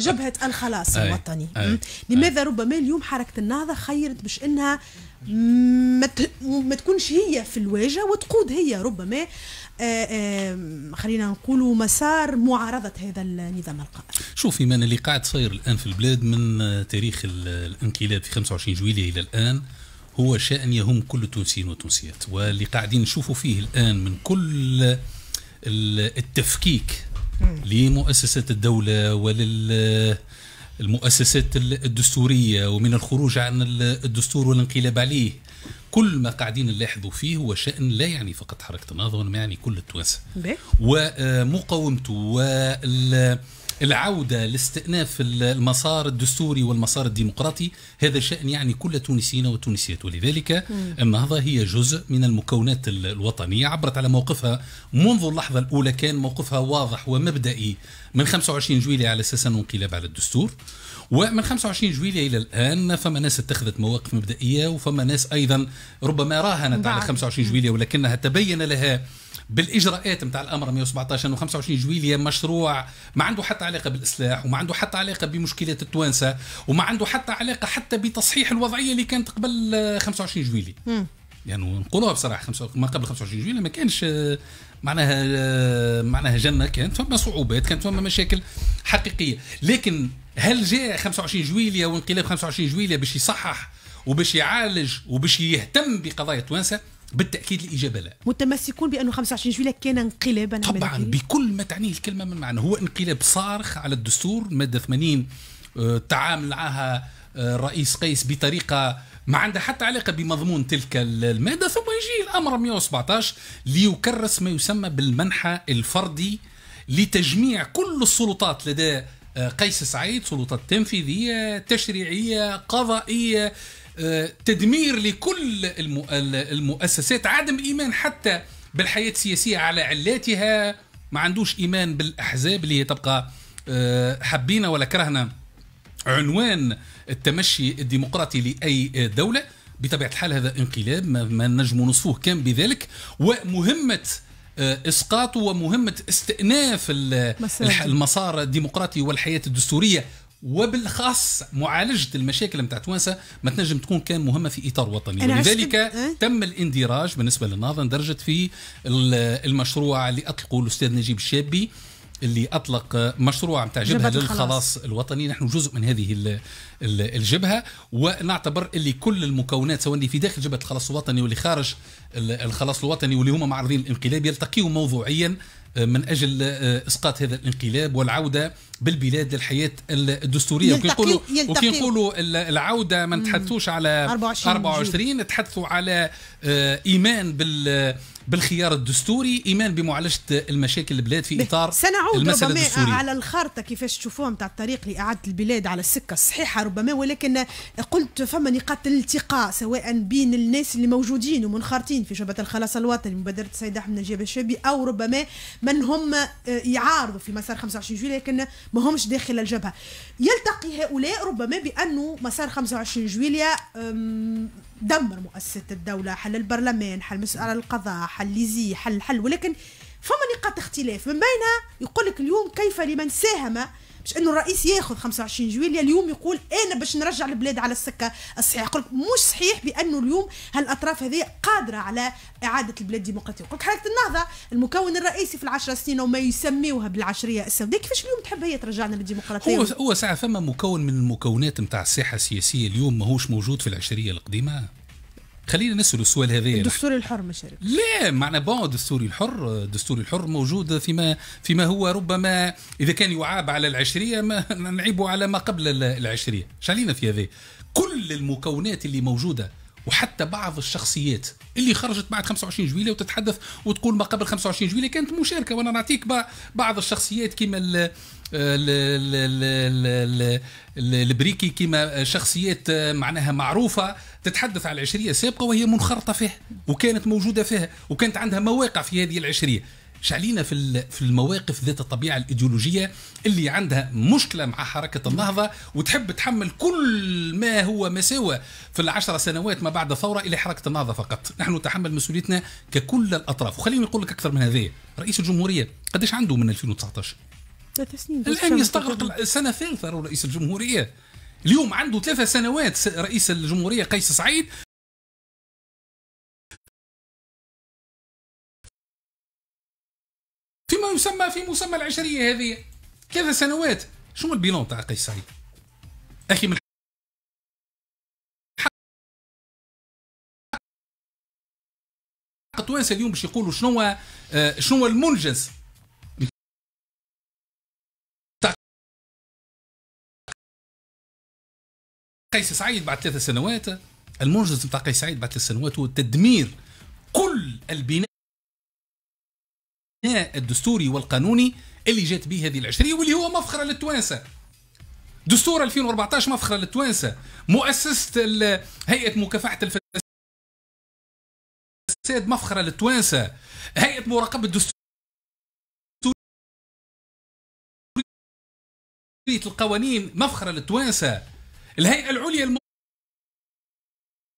جبهه الخلاص أي الوطني أي لماذا أي ربما اليوم حركه النهضه خيرت باش انها ما تكونش هي في الواجهه وتقود هي ربما آه، خلينا نقولوا مسار معارضه هذا النظام القائم. شوفي من اللي قاعد صاير الان في البلاد من آه، تاريخ الانقلاب في 25 جويليه الى الان هو شان يهم كل التونسيين والتونسيات واللي قاعدين نشوفوا فيه الان من كل التفكيك لمؤسسات الدولة ولل المؤسسات الدستورية ومن الخروج عن الدستور والانقلاب عليه كل ما قاعدين نلاحظوا فيه هو شأن لا يعني فقط حركة النهضة وإنما يعني كل التوانسة ومقاومته العودة لاستئناف المسار الدستوري والمسار الديمقراطي هذا شأن يعني كل تونسيين وتونسيات ولذلك النهضة هي جزء من المكونات الوطنية عبرت على موقفها منذ اللحظة الأولى كان موقفها واضح ومبدئي من 25 جويلية على أساس أنه انقلاب على الدستور ومن 25 جويلية إلى الآن فما ناس اتخذت مواقف مبدئية وفما ناس أيضا ربما راهنت على 25 جويلية ولكنها تبين لها بالاجراءات نتاع الامر 117 انه 25 جويليه مشروع ما عنده حتى علاقه بالاصلاح وما عنده حتى علاقه بمشكلات التوانسه وما عنده حتى علاقه حتى بتصحيح الوضعيه اللي كانت قبل 25 جويلي يعني نقولوها بصراحه ما قبل 25 جويلي ما كانش معناها معناها جنه كانت فما صعوبات كانت فما مشاكل حقيقيه لكن هل جاء 25 جويليه وانقلاب 25 جويليه باش يصحح وباش يعالج وباش يهتم بقضايا توانسه بالتاكيد الاجابه لا متمسكون بانه 25 جويليه كان انقلابا طبعا بكل ما تعنيه الكلمه من معنى هو انقلاب صارخ على الدستور ماده 80 آه، تعامل معها الرئيس آه، قيس بطريقه ما عندها حتى علاقة بمضمون تلك المادة ثم يجي الأمر 117 ليكرس ما يسمى بالمنحى الفردي لتجميع كل السلطات لدى آه، قيس سعيد سلطات تنفيذية تشريعية قضائية تدمير لكل المؤسسات عدم ايمان حتى بالحياه السياسيه على علاتها ما عندوش ايمان بالاحزاب اللي هي تبقى آه، حبينا ولا كرهنا عنوان التمشي الديمقراطي لاي دوله بطبيعه الحال هذا انقلاب ما نجم نصفوه كان بذلك ومهمه آه، اسقاطه ومهمه استئناف المسار الديمقراطي والحياه الدستوريه وبالخاص معالجه المشاكل نتاع توانسه ما تنجم تكون كان مهمه في اطار وطني ولذلك أه؟ تم الاندراج بالنسبه للناظر درجه في المشروع اللي اطلقه الاستاذ نجيب الشابي اللي اطلق مشروع نتاع جبهه للخلاص الوطني نحن جزء من هذه الجبهه ونعتبر اللي كل المكونات سواء اللي في داخل جبهه الخلاص الوطني واللي خارج الخلاص الوطني واللي هما معرضين الانقلاب يلتقيوا موضوعيا آه، من اجل آه، اسقاط هذا الانقلاب والعوده بالبلاد للحياه الدستوريه وكي نقولوا وكي نقولوا العوده ما نتحدثوش على 24, 24 نتحدثوا على آه، ايمان بال بالخيار الدستوري ايمان بمعالجه المشاكل البلاد في اطار سنعود المسألة ربما الدستورية. على الخارطه كيفاش تشوفوها نتاع الطريق لاعاده البلاد على السكه الصحيحه ربما ولكن قلت فما نقاط الالتقاء سواء بين الناس اللي موجودين ومنخرطين في شبكه الخلاص الوطني مبادره السيد احمد نجيب الشابي او ربما من هم آه، يعارضوا في مسار 25 جويليه لكن ما همش داخل الجبهة يلتقي هؤلاء ربما بأنه مسار 25 جويليا دمر مؤسسة الدولة حل البرلمان حل مسألة القضاء حل ليزي حل حل ولكن فما نقاط اختلاف من بينها يقول لك اليوم كيف لمن ساهم باش انه الرئيس ياخذ 25 جويليا اليوم يقول انا باش نرجع البلاد على السكه الصحيحه يقول مش صحيح بانه اليوم هالاطراف هذه قادره على اعاده البلاد ديمقراطيه يقول حركه النهضه المكون الرئيسي في العشر سنين وما يسميوها بالعشريه السوداء كيفاش اليوم تحب هي ترجعنا للديمقراطيه هو هو ساعه فما مكون من المكونات نتاع الساحه السياسيه اليوم ماهوش موجود في العشريه القديمه خلينا نسال السؤال هذا الدستور الحر مشارك لا معنا بون دستوري الحر الدستور الحر موجود فيما فيما هو ربما اذا كان يعاب على العشريه ما نعيبه على ما قبل العشريه شالينا في هذا كل المكونات اللي موجوده وحتى بعض الشخصيات اللي خرجت بعد 25 جويلة وتتحدث وتقول ما قبل 25 جويلة كانت مشاركة وأنا نعطيك بعض الشخصيات كما البريكي كما شخصيات معناها معروفة تتحدث على العشرية السابقة وهي منخرطة فيها وكانت موجودة فيها وكانت عندها مواقع في هذه العشرية شعلينا في في المواقف ذات الطبيعه الايديولوجيه اللي عندها مشكله مع حركه النهضه وتحب تحمل كل ما هو مساوى في العشر سنوات ما بعد الثوره الى حركه النهضه فقط، نحن نتحمل مسؤوليتنا ككل الاطراف، وخليني نقول لك اكثر من هذا، رئيس الجمهوريه قديش عنده من 2019؟ ثلاث سنين الان يستغرق السنه الثالثه رئيس الجمهوريه اليوم عنده ثلاثة سنوات رئيس الجمهورية قيس سعيد فيما يسمى في مسمى العشرية هذه ثلاثة سنوات شو ما البيلون تاع قيس سعيد أخي من التوانسه اليوم باش يقولوا شنو هو آه، شنو المنجز قيس سعيد بعد ثلاث سنوات المنجز نتاع قيس سعيد بعد ثلاث سنوات هو تدمير كل البناء الدستوري والقانوني اللي جات به هذه العشريه واللي هو مفخره للتوانسه دستور 2014 مفخره للتوانسه مؤسسه هيئه مكافحه الفساد مفخره للتوانسه هيئه مراقبه الدستور القوانين مفخره للتوانسه الهيئة العليا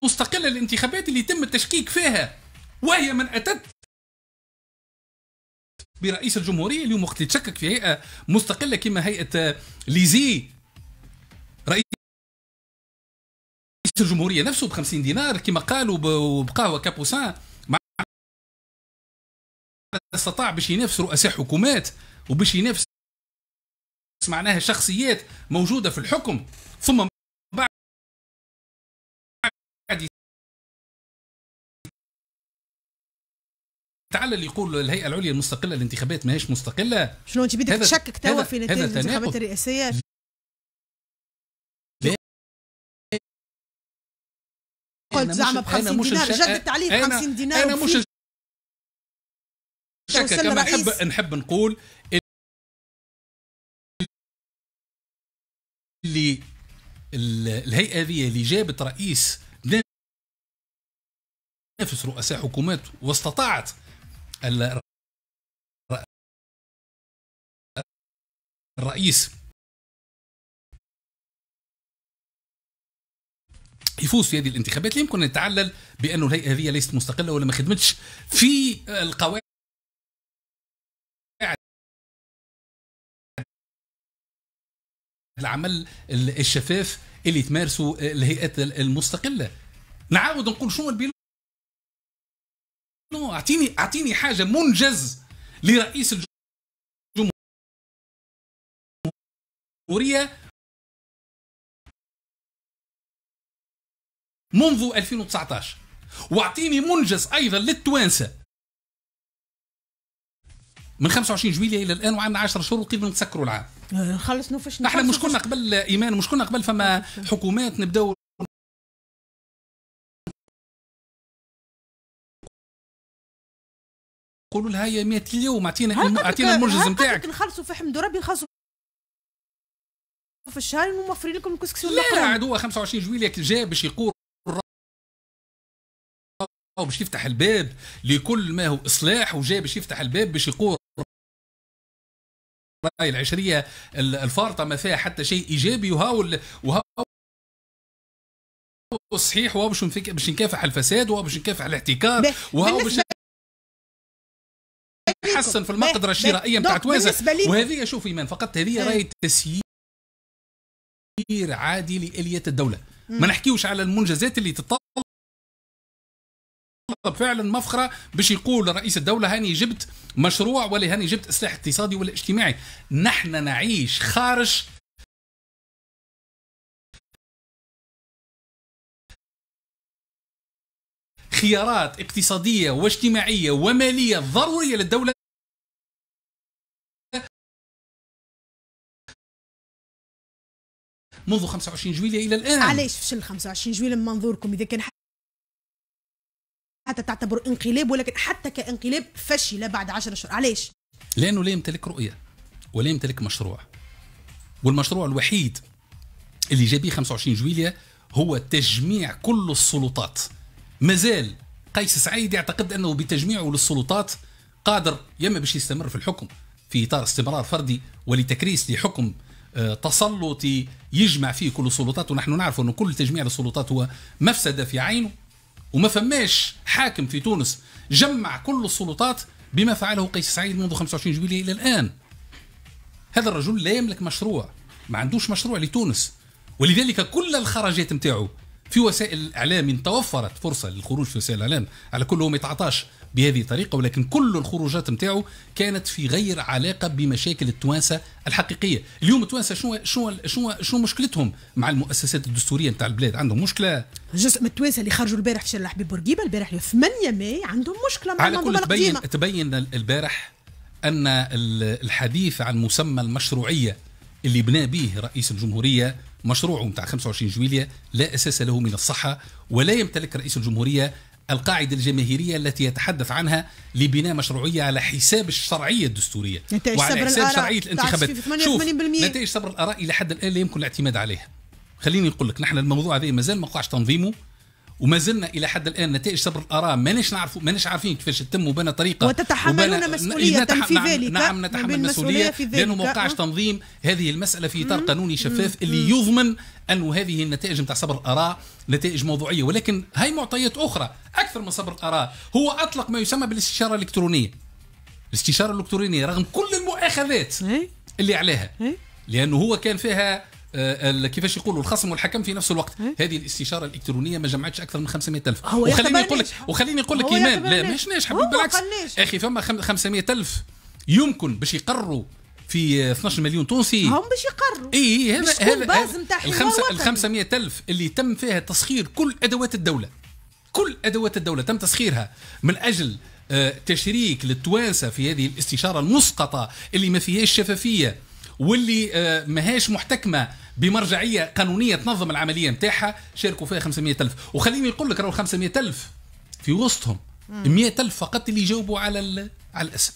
المستقلة للانتخابات اللي تم التشكيك فيها وهي من أتت برئيس الجمهورية اليوم وقت تشكك في هيئة مستقلة كما هيئة آه، ليزي رئيس الجمهورية نفسه ب 50 دينار كما قالوا بقهوة كابوسان مع استطاع باش ينافس رؤساء حكومات وباش ينافس معناها شخصيات موجودة في الحكم ثم تعال يقول الهيئه العليا المستقله للانتخابات ماهيش مستقله شنو انت بدك تشكك توا في نتائج الانتخابات الرئاسيه قلت زعما ب 50 دينار جددت عليه ب 50 دينار انا مش شكك كما نحب نحب نقول اللي الهيئه هذه اللي جابت رئيس تنافس رؤساء حكومات واستطاعت الرئيس يفوز في هذه الانتخابات لا يمكن ان يتعلل بانه الهيئه هذه ليست مستقله ولا ما خدمتش في القواعد العمل الشفاف اللي تمارسه الهيئات المستقله نعاود نقول شنو البيلون اعطيني اعطيني حاجه منجز لرئيس الجمهوريه منذ 2019 واعطيني منجز ايضا للتوانسه من 25 جويليه الى الان وعندنا 10 شهور وقيل نتسكروا العام نخلص آه، نوفش احنا كنا قبل ايمان مش كنا قبل فما حكومات نبداو قولوا لها يا 100 اليوم اعطينا اعطينا المنجز نتاعك نخلصوا في حمد ربي نخلصوا في الشهر موفرين لكم الكسكسي لا عاد هو 25 جويلية جاء باش يقول باش يفتح الباب لكل ما هو اصلاح وجاء باش يفتح الباب باش يقول راي العشريه الفارطه ما فيها حتى شيء ايجابي وهاو وهاو صحيح وهاو باش نكافح الفساد وهاو باش نكافح الاحتكار وهاو باش تحسن في المقدره الشرائيه نتاع توازن وهذه شوف ايمان فقط هذه راي تسيير عادي لاليه الدوله ما نحكيوش على المنجزات اللي تطلب فعلا مفخره باش يقول رئيس الدوله هاني جبت مشروع ولا هاني جبت اصلاح اقتصادي ولا اجتماعي نحن نعيش خارج خيارات اقتصاديه واجتماعيه وماليه ضروريه للدوله منذ 25 جويلية إلى الآن علاش فشل 25 جويلية من منظوركم إذا كان حتى تعتبر انقلاب ولكن حتى كانقلاب فشل بعد 10 أشهر علاش؟ لأنه لا يمتلك رؤية ولا يمتلك مشروع والمشروع الوحيد اللي جاب 25 جويلية هو تجميع كل السلطات مازال قيس سعيد يعتقد أنه بتجميعه للسلطات قادر يا اما باش يستمر في الحكم في اطار استمرار فردي ولتكريس لحكم آه، تسلطي يجمع فيه كل السلطات ونحن نعرف أن كل تجميع السلطات هو مفسدة في عينه وما فماش حاكم في تونس جمع كل السلطات بما فعله قيس سعيد منذ 25 جويلية إلى الآن هذا الرجل لا يملك مشروع ما عندوش مشروع لتونس ولذلك كل الخرجات نتاعو في وسائل الاعلام توفرت فرصه للخروج في وسائل الاعلام على كل هو ما يتعطاش بهذه الطريقه ولكن كل الخروجات نتاعو كانت في غير علاقه بمشاكل التوانسه الحقيقيه اليوم التوانسه شنو شنو شنو شنو مشكلتهم مع المؤسسات الدستوريه نتاع البلاد عندهم مشكله جزء من التوانسه اللي خرجوا البارح في شارع الحبيب بورقيبه البارح 8 ماي عندهم مشكله مع على كل تبين تبين البارح ان الحديث عن مسمى المشروعيه اللي بنى به رئيس الجمهوريه مشروعه نتاع 25 جويليه لا اساس له من الصحه ولا يمتلك رئيس الجمهوريه القاعدة الجماهيرية التي يتحدث عنها لبناء مشروعية على حساب الشرعية الدستورية نتائج وعلى حساب شرعية الانتخابات شوف نتائج صبر الآراء إلى حد الآن لا يمكن الاعتماد عليها خليني نقول لك نحن الموضوع هذا مازال ما وقعش تنظيمه وما زلنا الى حد الان نتائج صبر الاراء ماناش نعرفوا ماناش عارفين كيفاش تتم وبنا طريقه وتتحملون مسؤوليه نتح... نعم، في ذلك نعم, نعم نتحمل مسؤوليه في ذلك لانه ما وقعش تنظيم هذه المساله في اطار قانوني شفاف اللي يضمن انه هذه النتائج نتاع صبر الاراء نتائج موضوعيه ولكن هاي معطيات اخرى اكثر من صبر الاراء هو اطلق ما يسمى بالاستشاره الالكترونيه الاستشاره الالكترونيه رغم كل المؤاخذات إيه؟ اللي عليها إيه؟ لانه هو كان فيها آه، كيفاش يقولوا الخصم والحكم في نفس الوقت إيه؟ هذه الاستشاره الالكترونيه ما جمعتش اكثر من 500000 وخليني نقول لك وخليني نقول لك ايمان لا ماهيش حبيبي بالعكس اخي فما 500000 يمكن باش يقروا في 12 مليون تونسي هم باش يقروا اي هذا هذا الخمسة ال 500000 اللي تم فيها تسخير كل ادوات الدوله كل ادوات الدوله تم تسخيرها من اجل آه، تشريك للتوانسه في هذه الاستشاره المسقطه اللي ما فيهاش شفافيه واللي آه، ماهيش محتكمه بمرجعيه قانونيه تنظم العمليه نتاعها شاركوا فيها 500 الف وخليني نقول لك راهو 500 الف في وسطهم 100 الف فقط اللي يجاوبوا على على الاسم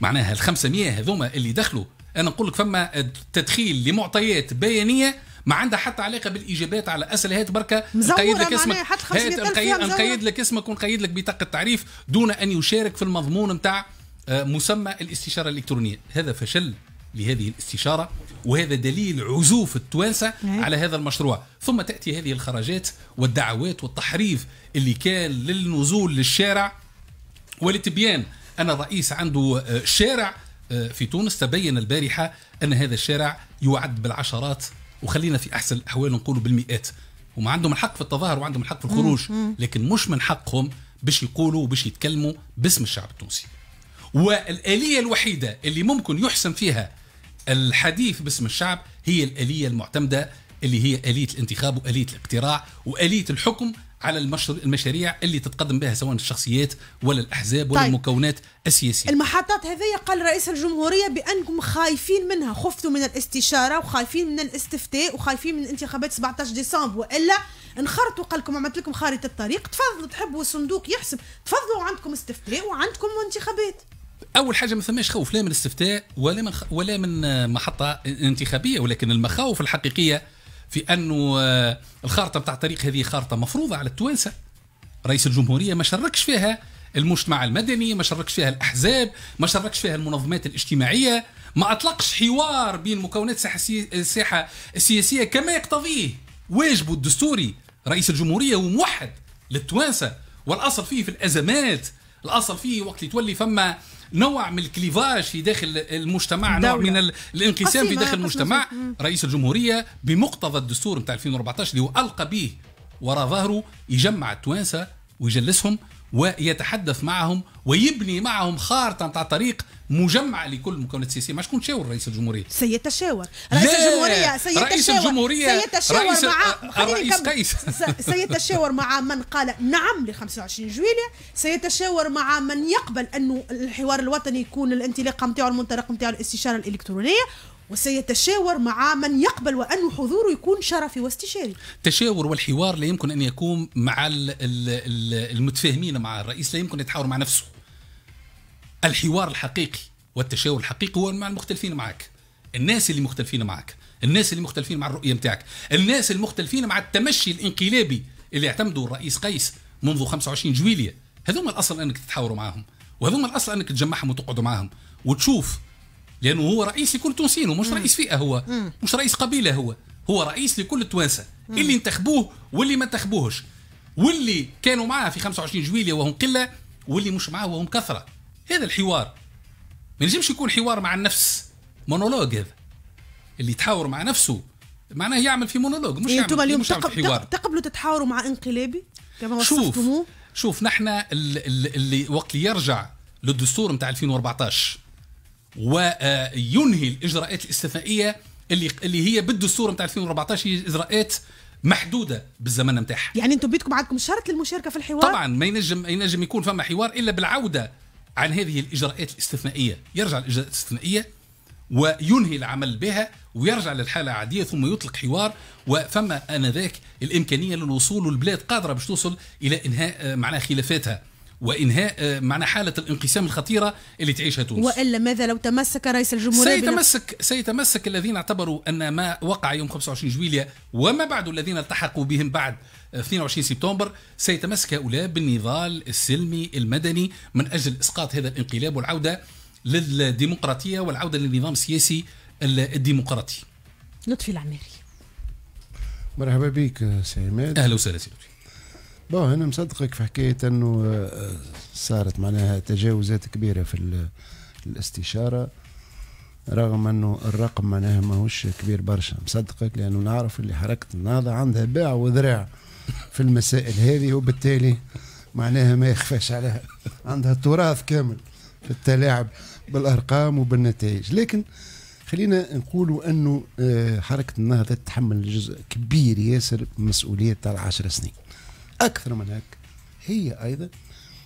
معناها ال 500 هذوما اللي دخلوا انا نقول لك فما تدخيل لمعطيات بيانيه ما عندها حتى علاقه بالاجابات على اسئله هات بركه نقيد لك اسمك هات نقيد لك اسمك ونقيد لك بطاقه تعريف دون ان يشارك في المضمون نتاع آه، مسمى الاستشاره الالكترونيه هذا فشل لهذه الاستشارة وهذا دليل عزوف التوانسة نعم. على هذا المشروع ثم تأتي هذه الخرجات والدعوات والتحريف اللي كان للنزول للشارع ولتبيان أن الرئيس عنده آه، شارع آه، في تونس تبين البارحة أن هذا الشارع يعد بالعشرات وخلينا في أحسن الأحوال نقولوا بالمئات هم عندهم الحق في التظاهر وعندهم الحق في الخروج لكن مش من حقهم باش يقولوا وباش يتكلموا باسم الشعب التونسي والآلية الوحيدة اللي ممكن يحسن فيها الحديث باسم الشعب هي الآلية المعتمدة اللي هي آلية الانتخاب وآلية الاقتراع وآلية الحكم على المشاريع اللي تتقدم بها سواء الشخصيات ولا الاحزاب ولا طيب. المكونات السياسيه المحطات هذه قال رئيس الجمهوريه بانكم خايفين منها خفتوا من الاستشاره وخايفين من الاستفتاء وخايفين من انتخابات 17 ديسمبر والا انخرطوا قال لكم عملت لكم خارطه الطريق تفضلوا تحبوا الصندوق يحسب تفضلوا عندكم استفتاء وعندكم انتخابات اول حاجه ما ثماش خوف لا من استفتاء ولا من ولا من آه، محطه انتخابيه ولكن المخاوف الحقيقيه في انه آه، الخارطه بتاع الطريق هذه خارطه مفروضه على التوانسه رئيس الجمهوريه ما شركش فيها المجتمع المدني ما شركش فيها الاحزاب ما شركش فيها المنظمات الاجتماعيه ما اطلقش حوار بين مكونات الساحه السياسيه كما يقتضيه واجبه الدستوري رئيس الجمهوريه وموحد للتوانسه والاصل فيه في الازمات الاصل فيه وقت اللي تولي فما نوع من الكليفاج في داخل المجتمع دولة. نوع من الانقسام في داخل المجتمع رئيس الجمهوريه بمقتضى الدستور نتاع 2014 اللي هو القى به وراء ظهره يجمع التوانسه ويجلسهم ويتحدث معهم ويبني معهم خارطة نتاع طريق مجمعة لكل المكونات السياسية ما شكون تشاور رئيس الجمهورية سيتشاور رئيس الجمهورية سيتشاور رئيس الجمهورية سيتشاور رئيس مع الرئيس قيس سيتشاور مع من قال نعم ل 25 جويلية سيتشاور مع من يقبل أنه الحوار الوطني يكون الانطلاقة نتاعو المنطلق نتاعو الاستشارة الإلكترونية وسيتشاور مع من يقبل وأن حضوره يكون شرفي واستشاري التشاور والحوار لا يمكن أن يكون مع المتفاهمين مع الرئيس لا يمكن أن يتحاور مع نفسه الحوار الحقيقي والتشاور الحقيقي هو مع المختلفين معك الناس اللي مختلفين معك الناس اللي مختلفين مع الرؤية متاعك الناس المختلفين مع التمشي الانقلابي اللي اعتمدوا الرئيس قيس منذ 25 جويلية هذوما الأصل أنك تتحاوروا معهم وهذوما الأصل أنك تجمعهم وتقعدوا معهم وتشوف لانه هو رئيس لكل تونسيين ومش رئيس فئه هو مش رئيس قبيله هو هو رئيس لكل التوانسه اللي انتخبوه واللي ما انتخبوهش واللي كانوا معاه في 25 جويلية وهم قله واللي مش معاه وهم كثره هذا الحوار ما ينجمش يكون حوار مع النفس مونولوج هذا اللي يتحاور مع نفسه معناه يعمل في مونولوج مش إيه، يعمل اليوم مش يعمل حوار تقبلوا تتحاوروا مع انقلابي كما وصفتموه شوف شوف نحن اللي وقت يرجع للدستور نتاع 2014 وينهي الاجراءات الاستثنائيه اللي اللي هي بالدستور نتاع 2014 هي اجراءات محدوده بالزمن نتاعها يعني انتم بيدكم عندكم شرط للمشاركه في الحوار طبعا ما ينجم ما ينجم يكون فما حوار الا بالعوده عن هذه الاجراءات الاستثنائيه يرجع الاجراءات الاستثنائيه وينهي العمل بها ويرجع للحالة العادية ثم يطلق حوار وفما آنذاك الإمكانية للوصول والبلاد قادرة باش توصل إلى إنهاء آه، معناها خلافاتها وانهاء آه، معنى حاله الانقسام الخطيره اللي تعيشها تونس والا ماذا لو تمسك رئيس الجمهوريه سيتمسك سيتمسك الذين اعتبروا ان ما وقع يوم 25 جويليا وما بعد الذين التحقوا بهم بعد 22 آه، سبتمبر سيتمسك هؤلاء بالنضال السلمي المدني من اجل اسقاط هذا الانقلاب والعوده للديمقراطيه والعوده للنظام السياسي الديمقراطي لطفي العميري مرحبا بك سي عماد اهلا وسهلا سي لطفي بون انا مصدقك في حكايه انه آه، صارت معناها تجاوزات كبيره في الاستشاره رغم انه الرقم معناها ماهوش كبير برشا مصدقك لانه نعرف اللي حركه النهضه عندها باع وذراع في المسائل هذه وبالتالي معناها ما يخفاش عليها عندها تراث كامل في التلاعب بالارقام وبالنتائج لكن خلينا نقولوا انه آه، حركه النهضه تتحمل جزء كبير ياسر من مسؤوليه تاع 10 سنين أكثر من هيك هي أيضا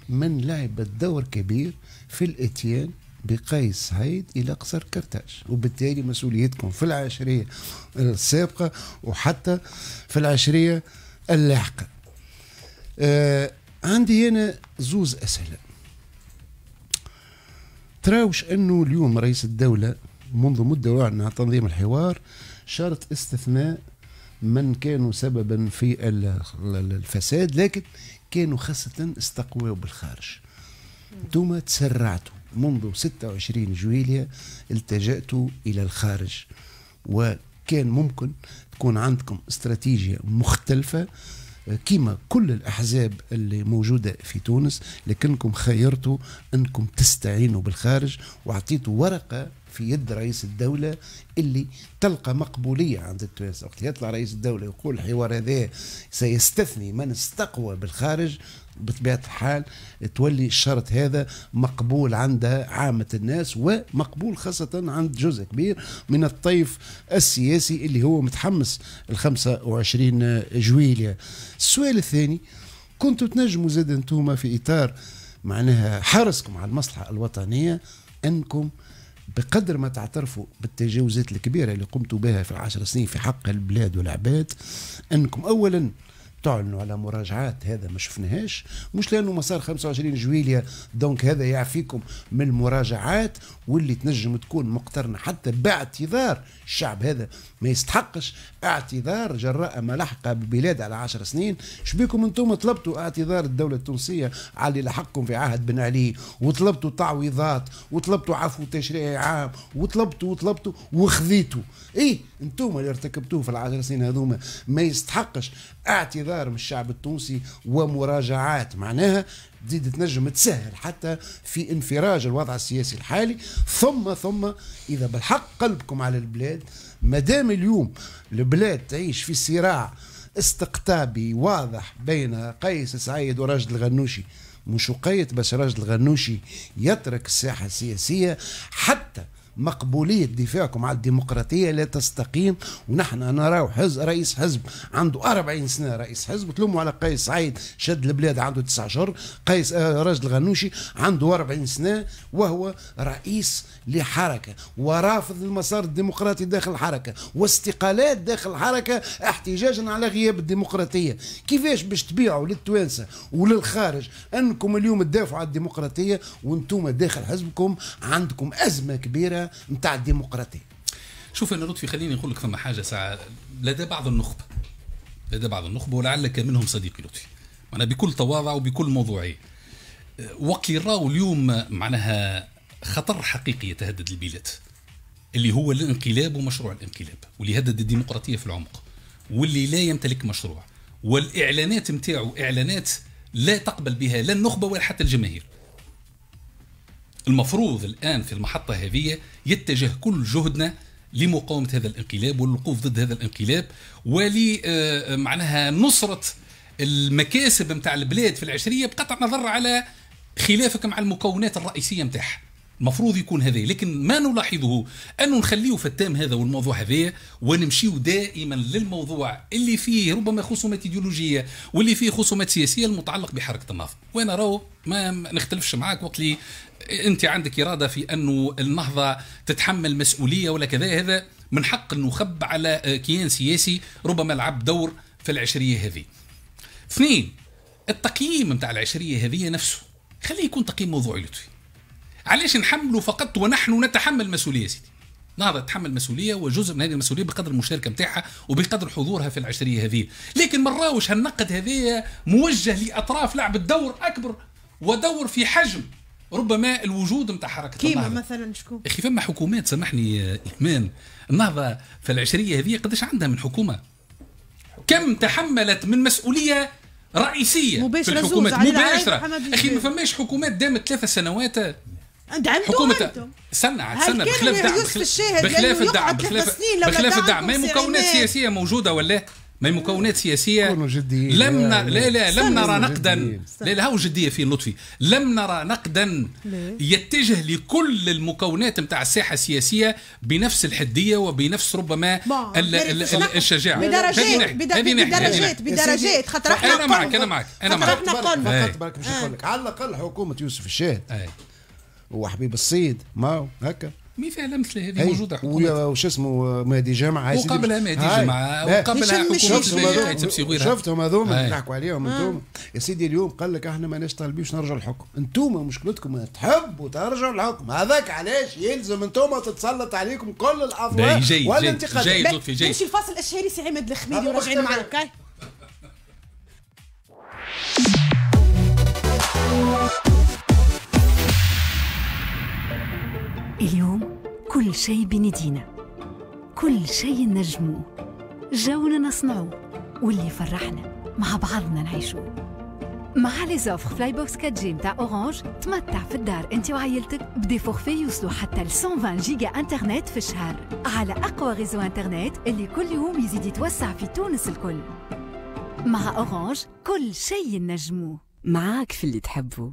من لعبت دور كبير في الإتيان بقيس هيد إلى قصر كرتاج وبالتالي مسؤوليتكم في العشرية السابقة وحتى في العشرية اللاحقة آه عندي هنا زوز أسئلة تراوش أنه اليوم رئيس الدولة منذ مدة وعدنا على تنظيم الحوار شرط استثناء من كانوا سببا في الفساد لكن كانوا خاصة استقواوا بالخارج ثم تسرعتوا منذ 26 جويلية التجأتوا إلى الخارج وكان ممكن تكون عندكم استراتيجية مختلفة كما كل الأحزاب اللي موجودة في تونس لكنكم خيرتوا أنكم تستعينوا بالخارج وعطيتوا ورقة في يد رئيس الدولة اللي تلقى مقبولية عند التونس وقت يطلع رئيس الدولة يقول الحوار هذا سيستثني من استقوى بالخارج بطبيعة الحال تولي الشرط هذا مقبول عند عامة الناس ومقبول خاصة عند جزء كبير من الطيف السياسي اللي هو متحمس ال 25 جويلية السؤال الثاني كنتوا تنجموا زاد انتوما في إطار معناها حرصكم على المصلحة الوطنية أنكم بقدر ما تعترفوا بالتجاوزات الكبيره اللي قمتوا بها في العشر سنين في حق البلاد والعباد انكم اولا تعلنوا على مراجعات هذا ما شفناهاش مش لانه مسار 25 جويليا دونك هذا يعفيكم من المراجعات واللي تنجم تكون مقترنه حتى باعتذار الشعب هذا ما يستحقش اعتذار جراء ما لحق بالبلاد على 10 سنين شبيكم انتم طلبتوا اعتذار الدوله التونسيه على اللي لحقكم في عهد بن علي وطلبتوا تعويضات وطلبتوا عفو تشريعي عام وطلبتوا وطلبتوا وخذيتوا ايه انتم اللي ارتكبتوه في العشر سنين هذوما ما يستحقش اعتذار استحضار من الشعب التونسي ومراجعات معناها تزيد تنجم تسهل حتى في انفراج الوضع السياسي الحالي ثم ثم اذا بالحق قلبكم على البلاد ما دام اليوم البلاد تعيش في صراع استقطابي واضح بين قيس سعيد وراجل الغنوشي مشوقية بس راجل الغنوشي يترك الساحة السياسية حتى مقبولية دفاعكم على الديمقراطية لا تستقيم ونحن نراه حز رئيس حزب عنده 40 سنة رئيس حزب تلوموا على قيس سعيد شد البلاد عنده 9 شهور قيس آه راجل غنوشي عنده 40 سنة وهو رئيس لحركة ورافض المسار الديمقراطي داخل الحركة واستقالات داخل الحركة احتجاجا على غياب الديمقراطية كيفاش باش تبيعوا للتوانسة وللخارج أنكم اليوم تدافعوا على الديمقراطية وانتم داخل حزبكم عندكم أزمة كبيرة نتاع الديمقراطيه شوف انا لطفي خليني نقول لك فما حاجه ساعه لدى بعض النخبه لدى بعض النخبه ولعلك منهم صديقي لطفي أنا بكل تواضع وبكل موضوعيه وقت راو اليوم معناها خطر حقيقي يتهدد البلاد اللي هو الانقلاب ومشروع الانقلاب واللي هدد الديمقراطيه في العمق واللي لا يمتلك مشروع والاعلانات نتاعو اعلانات لا تقبل بها لا النخبه ولا حتى الجماهير المفروض الآن في المحطة هذه يتجه كل جهدنا لمقاومة هذا الانقلاب والوقوف ضد هذا الانقلاب ولي آه، آه، معناها نصرة المكاسب نتاع البلاد في العشرية بقطع نظر على خلافك مع المكونات الرئيسية نتاعها المفروض يكون هذا لكن ما نلاحظه أنه نخليه فتام هذا والموضوع هذا ونمشيو دائما للموضوع اللي فيه ربما خصومات ايديولوجية واللي فيه خصومات سياسية المتعلق بحركة النهضة وأنا راهو ما نختلفش معاك وقت اللي انت عندك اراده في انه النهضه تتحمل مسؤوليه ولا كذا هذا من حق النخب على كيان سياسي ربما لعب دور في العشريه هذه. اثنين التقييم نتاع العشريه هذه نفسه خليه يكون تقييم موضوعي لطفي. علاش نحمله فقط ونحن نتحمل مسؤوليه سيدي. نهضة تتحمل مسؤوليه وجزء من هذه المسؤوليه بقدر المشاركه نتاعها وبقدر حضورها في العشريه هذه، لكن ما نراوش هالنقد هذه موجه لاطراف لعبت دور اكبر ودور في حجم ربما الوجود نتاع حركه كيما مثلا شكون اخي فما حكومات سامحني ايمان النهضه في العشريه هذه قداش عندها من حكومه كم تحملت من مسؤوليه رئيسيه مباشرة في الحكومات مباشره اخي ما فماش حكومات دامت ثلاث سنوات دعمتوا حكومة سنة عاد سنة بخلاف دعم بخلاف الدعم بخلاف, بخلاف الدعم ما مكونات سياسية موجودة ولا ما مكونات سياسيه لم ن... يعني لا لا لم نرى نقدا لا لا جديه فيه لطفي لم نرى نقدا يتجه لكل المكونات نتاع الساحه السياسيه بنفس الحديه وبنفس ربما ال... ال... ال... الشجاعه بدرجات بدرجات بدرجات خاطر احنا انا معك انا معك انا معك آه. على الاقل حكومه يوسف الشاهد آه. وحبيب الصيد ما هكا مثال مثل هذه موجوده حكومات وش اسمه مهدي جامعه وقبلها مهدي جامعه وقبلها حكومه شفتهم هذوما نحكوا عليهم آه. انتم يا سيدي اليوم قال لك احنا ماناش طالبين نرجع الحكم انتم مشكلتكم تحبوا ترجعوا الحكم هذاك علاش يلزم انتم تتسلط عليكم كل ولا والانتقادات جاي لطفي جاي نمشي الفاصل الاشهري سي عماد الخميري وراجعين معنا اليوم كل شيء بندينا كل شيء نجمو جونا نصنعوه واللي فرحنا مع بعضنا نعيشوه مع لي زوفر فلاي بوكس 4 جي متاع اورانج تمتع في الدار انت وعائلتك بدي فورفي يوصلوا حتى ل 120 جيجا انترنت في الشهر على اقوى ريزو انترنت اللي كل يوم يزيد يتوسع في تونس الكل مع اورانج كل شيء نجمو معاك في اللي تحبو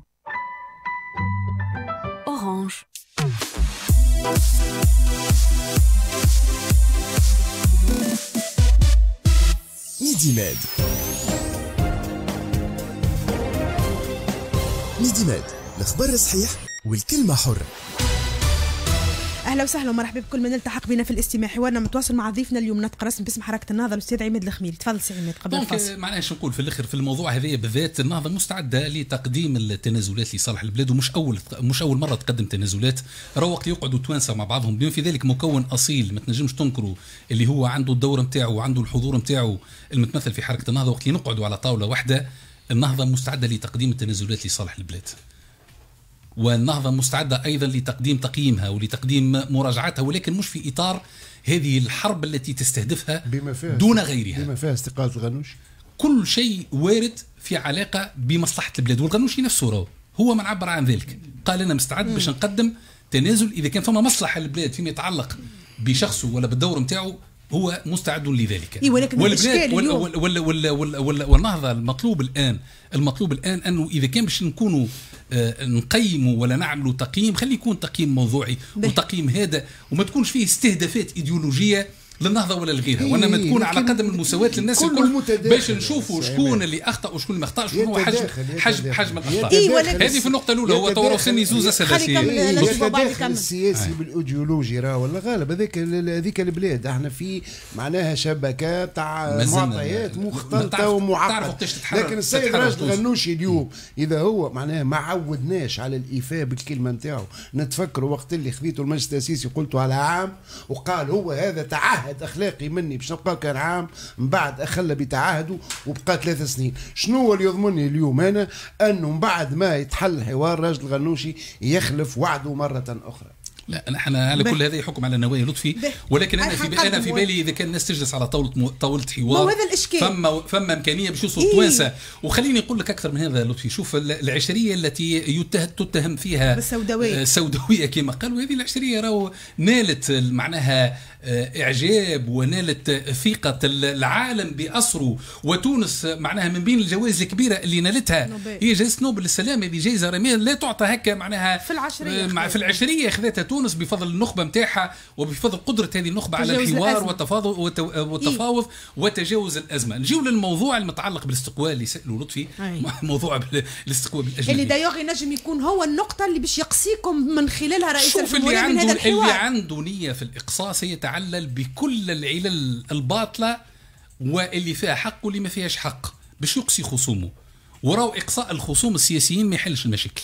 اورانج Midi Med. Midi Med, الاخبار الصحيح والكلمه حره اهلا وسهلا ومرحبا بكل من التحق بنا في الاستماع حوارنا متواصل مع ضيفنا اليوم نطق رسم باسم حركه النهضه الاستاذ عماد الخميري تفضل سي عماد قبل الفاصل معناها شو نقول في الاخر في الموضوع هذا بالذات النهضه مستعده لتقديم التنازلات لصالح البلاد ومش اول مش اول مره تقدم تنازلات راه وقت يقعدوا توانسه مع بعضهم بما في ذلك مكون اصيل ما تنجمش تنكروا اللي هو عنده الدور نتاعو وعنده الحضور نتاعو المتمثل في حركه النهضه وقت اللي نقعدوا على طاوله واحده النهضه مستعده لتقديم التنازلات لصالح البلاد والنهضة مستعدة أيضا لتقديم تقييمها ولتقديم مراجعتها ولكن مش في إطار هذه الحرب التي تستهدفها بما فيها دون غيرها بما فيها استقالة الغنوش كل شيء وارد في علاقة بمصلحة البلاد والغنوشي نفسه هو من عبر عن ذلك قال أنا مستعد باش نقدم تنازل إذا كان فما مصلحة للبلاد فيما يتعلق بشخصه ولا بالدور نتاعو هو مستعد لذلك ولكن والنهضه المطلوب الان المطلوب الان انه اذا كان باش نكونوا آه، نقيموا ولا نعملوا تقييم خلي يكون تقييم موضوعي وتقييم هذا وما تكونش فيه استهدافات ايديولوجيه للنهضه ولا لغيرها إيه، وانما تكون على قدم المساواه للناس الكل باش نشوفوا شكون اللي اخطا وشكون اللي ما اخطاش شكون هو حجم حجم حجم الاخطاء إيه، هذه في النقطه الاولى هو سني زوز سلاسيه السياسي بالايديولوجي آه. راه ولا غالب هذاك هذيك البلاد احنا في معناها شبكه تاع معطيات مختلطه ومعقده لكن السيد راشد غنوشي اليوم اذا هو معناها ما عودناش على الايفاء بالكلمه نتاعو نتفكروا وقت اللي خذيته المجلس التاسيسي قلته على عام وقال هو هذا تعهد تعهد اخلاقي مني باش نبقى كان عام من بعد اخلى بتعهده وبقى ثلاث سنين شنو هو اللي يضمني اليوم انا انه من بعد ما يتحل الحوار راجل الغنوشي يخلف وعده مره اخرى لا نحن على كل هذا يحكم على نوايا لطفي ولكن انا في انا في بالي اذا كان الناس تجلس على طاوله طاوله حوار هذا الاشكال فما فما امكانيه باش يوصل إيه؟ توانسه وخليني اقول لك اكثر من هذا لطفي شوف العشريه التي تتهم فيها السوداويه السوداويه آه، كما قالوا هذه العشريه راهو نالت معناها آه، اعجاب ونالت ثقه العالم باسره وتونس معناها من بين الجوائز الكبيره اللي نالتها نوبل. هي جائزه نوبل للسلام هذه جائزه رميه لا تعطى هكا معناها في العشريه آه، مع في العشريه خذتها تونس بفضل النخبه نتاعها وبفضل قدره هذه النخبه على الحوار آه، والتفاوض والتفاوض إيه. وتجاوز الازمه نجيو للموضوع المتعلق بالاستقواء اللي سالوا لطفي أي. موضوع الاستقواء بالاجنبي اللي دايوغي ينجم يكون هو النقطه اللي باش يقصيكم من خلالها رئيس الجمهوريه من هذا الحوار اللي عنده نيه في الاقصاص هي يتعلل بكل العلل الباطله واللي فيها حق واللي ما فيهاش حق باش يقصي خصومه وراو اقصاء الخصوم السياسيين ما يحلش المشاكل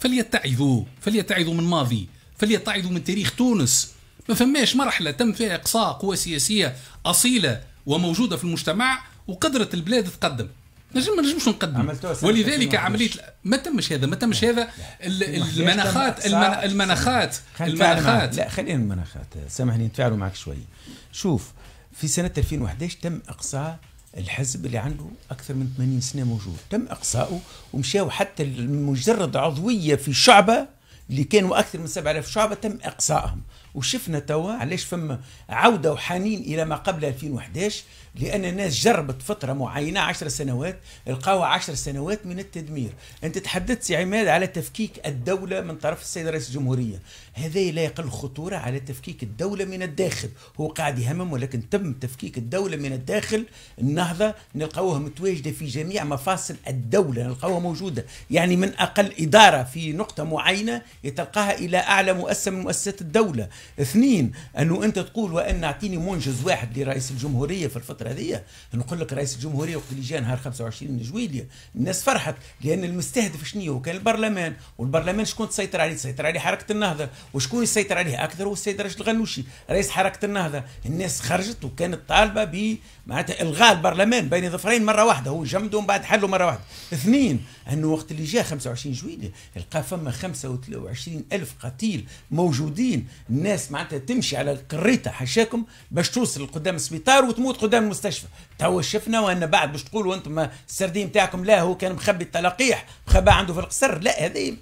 فليتعظوا فليتعظوا من ماضي فليتعظوا من تاريخ تونس ما فماش مرحله تم فيها اقصاء قوى سياسيه اصيله وموجوده في المجتمع وقدرت البلاد تقدم نجم ما نجمش نقدم ولذلك عمليه ما تمش هذا ما تمش هذا المناخات المناخات المناخات لا خلينا المناخات سامحني نتفاعلوا معك شويه شوف في سنه 2011 تم اقصاء الحزب اللي عنده اكثر من 80 سنه موجود تم اقصائه ومشاو حتى مجرد عضويه في شعبه اللي كانوا اكثر من 7000 شعبه تم اقصائهم وشفنا توا علاش فما عوده وحنين الى ما قبل 2011 لان الناس جربت فتره معينه عشر سنوات القاوة عشر سنوات من التدمير انت تحدثت عماد على تفكيك الدوله من طرف السيد رئيس الجمهوريه هذا لا يقل خطوره على تفكيك الدوله من الداخل هو قاعد يهمم ولكن تم تفكيك الدوله من الداخل النهضه نلقاوها متواجده في جميع مفاصل الدوله نلقاوها موجوده يعني من اقل اداره في نقطه معينه يتلقاها الى اعلى مؤسسه من مؤسسات الدوله اثنين انه انت تقول وان اعطيني منجز واحد لرئيس الجمهوريه في الفتره الفتره هذه نقول لك رئيس الجمهوريه وقت اللي جاء نهار 25 جويليه الناس فرحت لان المستهدف شنو كان البرلمان والبرلمان شكون تسيطر عليه تسيطر عليه حركه النهضه وشكون يسيطر عليه اكثر هو السيد راشد الغنوشي رئيس حركه النهضه الناس خرجت وكانت طالبه ب معناتها الغاء البرلمان بين ظفرين مره واحده هو جمده بعد حله مره واحده اثنين انه وقت اللي جاء 25 جويلية لقى فما 25 الف قتيل موجودين الناس معناتها تمشي على الكريتة حشاكم باش توصل قدام السبيطار وتموت قدام المستشفى توا شفنا وان بعد باش تقولوا انتم السردين تاعكم لا هو كان مخبي التلقيح مخبى عنده في القصر لا هذه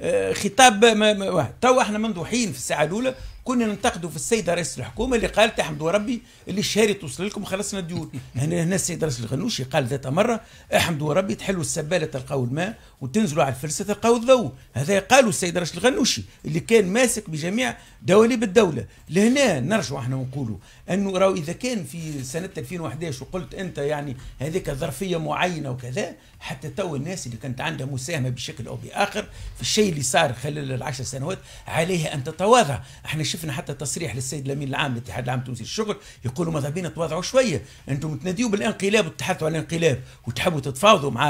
آه، خطاب توا احنا حين في الساعه الاولى كنا ننتقدوا في السيد رئيس الحكومه اللي قال تحمدوا ربي اللي الشهري توصل لكم خلصنا الديون هنا هنا السيد رئيس الغنوشي قال ذات مره احمدوا ربي تحلوا السباله تلقاو الماء وتنزلوا على الفلسه تلقاو الضوء هذا قالوا السيد رئيس الغنوشي اللي كان ماسك بجميع دواليب الدوله لهنا نرجع احنا ونقولوا انه راهو اذا كان في سنه 2011 وقلت انت يعني هذيك ظرفيه معينه وكذا حتى تو الناس اللي كانت عندها مساهمه بشكل او باخر في الشيء اللي صار خلال العشر سنوات عليها ان تتواضع احنا شفنا حتى تصريح للسيد الامين العام للاتحاد العام التونسي للشغل يقولوا ماذا بينا تواضعوا شويه انتم تناديوا بالانقلاب وتتحدثوا على الانقلاب وتحبوا تتفاوضوا مع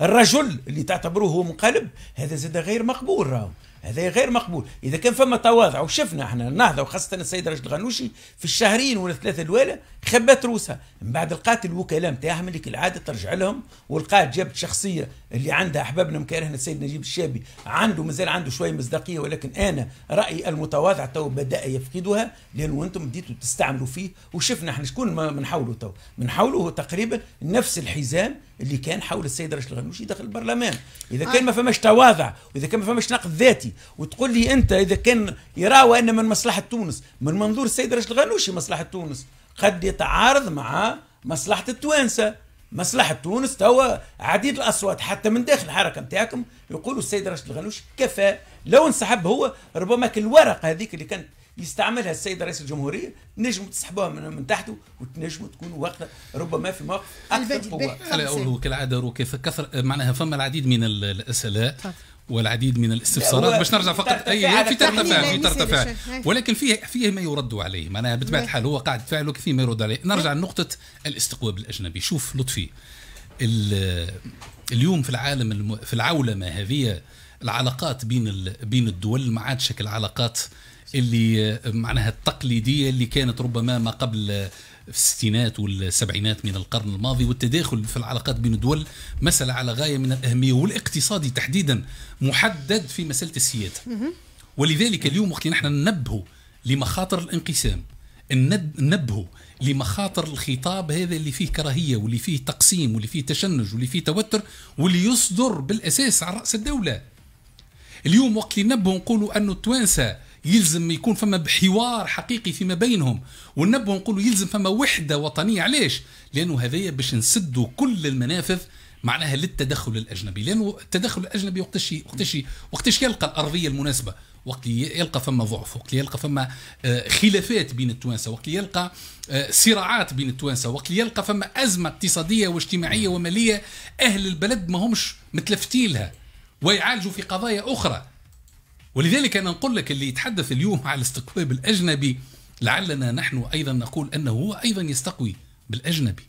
الرجل اللي تعتبروه هو منقلب هذا زاد غير مقبول راهو هذا غير مقبول اذا كان فما تواضع وشفنا احنا النهضه وخاصه السيد راشد الغنوشي في الشهرين ولا ثلاثه الاولى خبت روسها من بعد لقات الوكلاء نتاعها اللي كالعاده ترجع لهم ولقات جابت شخصيه اللي عندها احبابنا مكارهنا السيد نجيب الشابي عنده مازال عنده شويه مصداقيه ولكن انا رايي المتواضع تو بدا يفقدها لانه انتم بديتوا تستعملوا فيه وشفنا احنا شكون ما نحاولوا تو نحاولوا تقريبا نفس الحزام اللي كان حول السيد رشيد الغنوشي داخل البرلمان اذا كان آه. ما فماش تواضع واذا كان ما فماش نقد ذاتي وتقول لي انت اذا كان يراوى ان من مصلحه تونس من منظور السيد رشيد الغنوشي مصلحه تونس قد يتعارض مع مصلحه التوانسه مصلحة تونس توا عديد الأصوات حتى من داخل الحركة نتاعكم يقولوا السيد راشد الغنوش كفى لو انسحب هو ربما الورقة هذيك اللي كانت يستعملها السيد رئيس الجمهوريه نجم تسحبوها من, من تحته وتنجموا تكون وقت ربما في موقف اكثر قوه. اقول كالعاده وكيف كثر معناها فما العديد من الاسئله والعديد من الاستفسارات باش نرجع فقط اي في ترتفع في ترتفع نعم. ولكن فيه فيه ما يرد عليه معناها بطبيعه الحال نعم. هو قاعد فعله كثير ما يرد عليه نعم. نرجع لنقطه الاستقواب الاجنبي شوف لطفي اليوم في العالم في العولمه هذه العلاقات بين بين الدول ما عادش شكل علاقات اللي آه، معناها التقليديه اللي كانت ربما ما قبل آه، في الستينات والسبعينات من القرن الماضي والتداخل في العلاقات بين الدول مسألة على غاية من الأهمية والاقتصادي تحديدا محدد في مسألة السيادة ولذلك اليوم وقت نحن ننبهوا لمخاطر الانقسام ننبهوا لمخاطر الخطاب هذا اللي فيه كراهية واللي فيه تقسيم واللي فيه تشنج واللي فيه توتر واللي يصدر بالأساس على رأس الدولة اليوم وقت ننبهوا نقولوا انه التوانسة يلزم يكون فما بحوار حقيقي فيما بينهم ونبهوا نقولوا يلزم فما وحده وطنيه علاش؟ لانه هذايا باش نسدوا كل المنافذ معناها للتدخل الاجنبي لانه التدخل الاجنبي وقتاش وقتاش وقتاش يلقى الارضيه المناسبه وقت يلقى فما ضعف وقت يلقى فما آه، خلافات بين التوانسه وقت يلقى آه، صراعات بين التوانسه وقت يلقى فما ازمه اقتصاديه واجتماعيه وماليه اهل البلد ما همش متلفتين لها ويعالجوا في قضايا اخرى ولذلك أنا نقول لك اللي يتحدث اليوم على الاستقواء بالأجنبي لعلنا نحن أيضا نقول أنه هو أيضا يستقوي بالأجنبي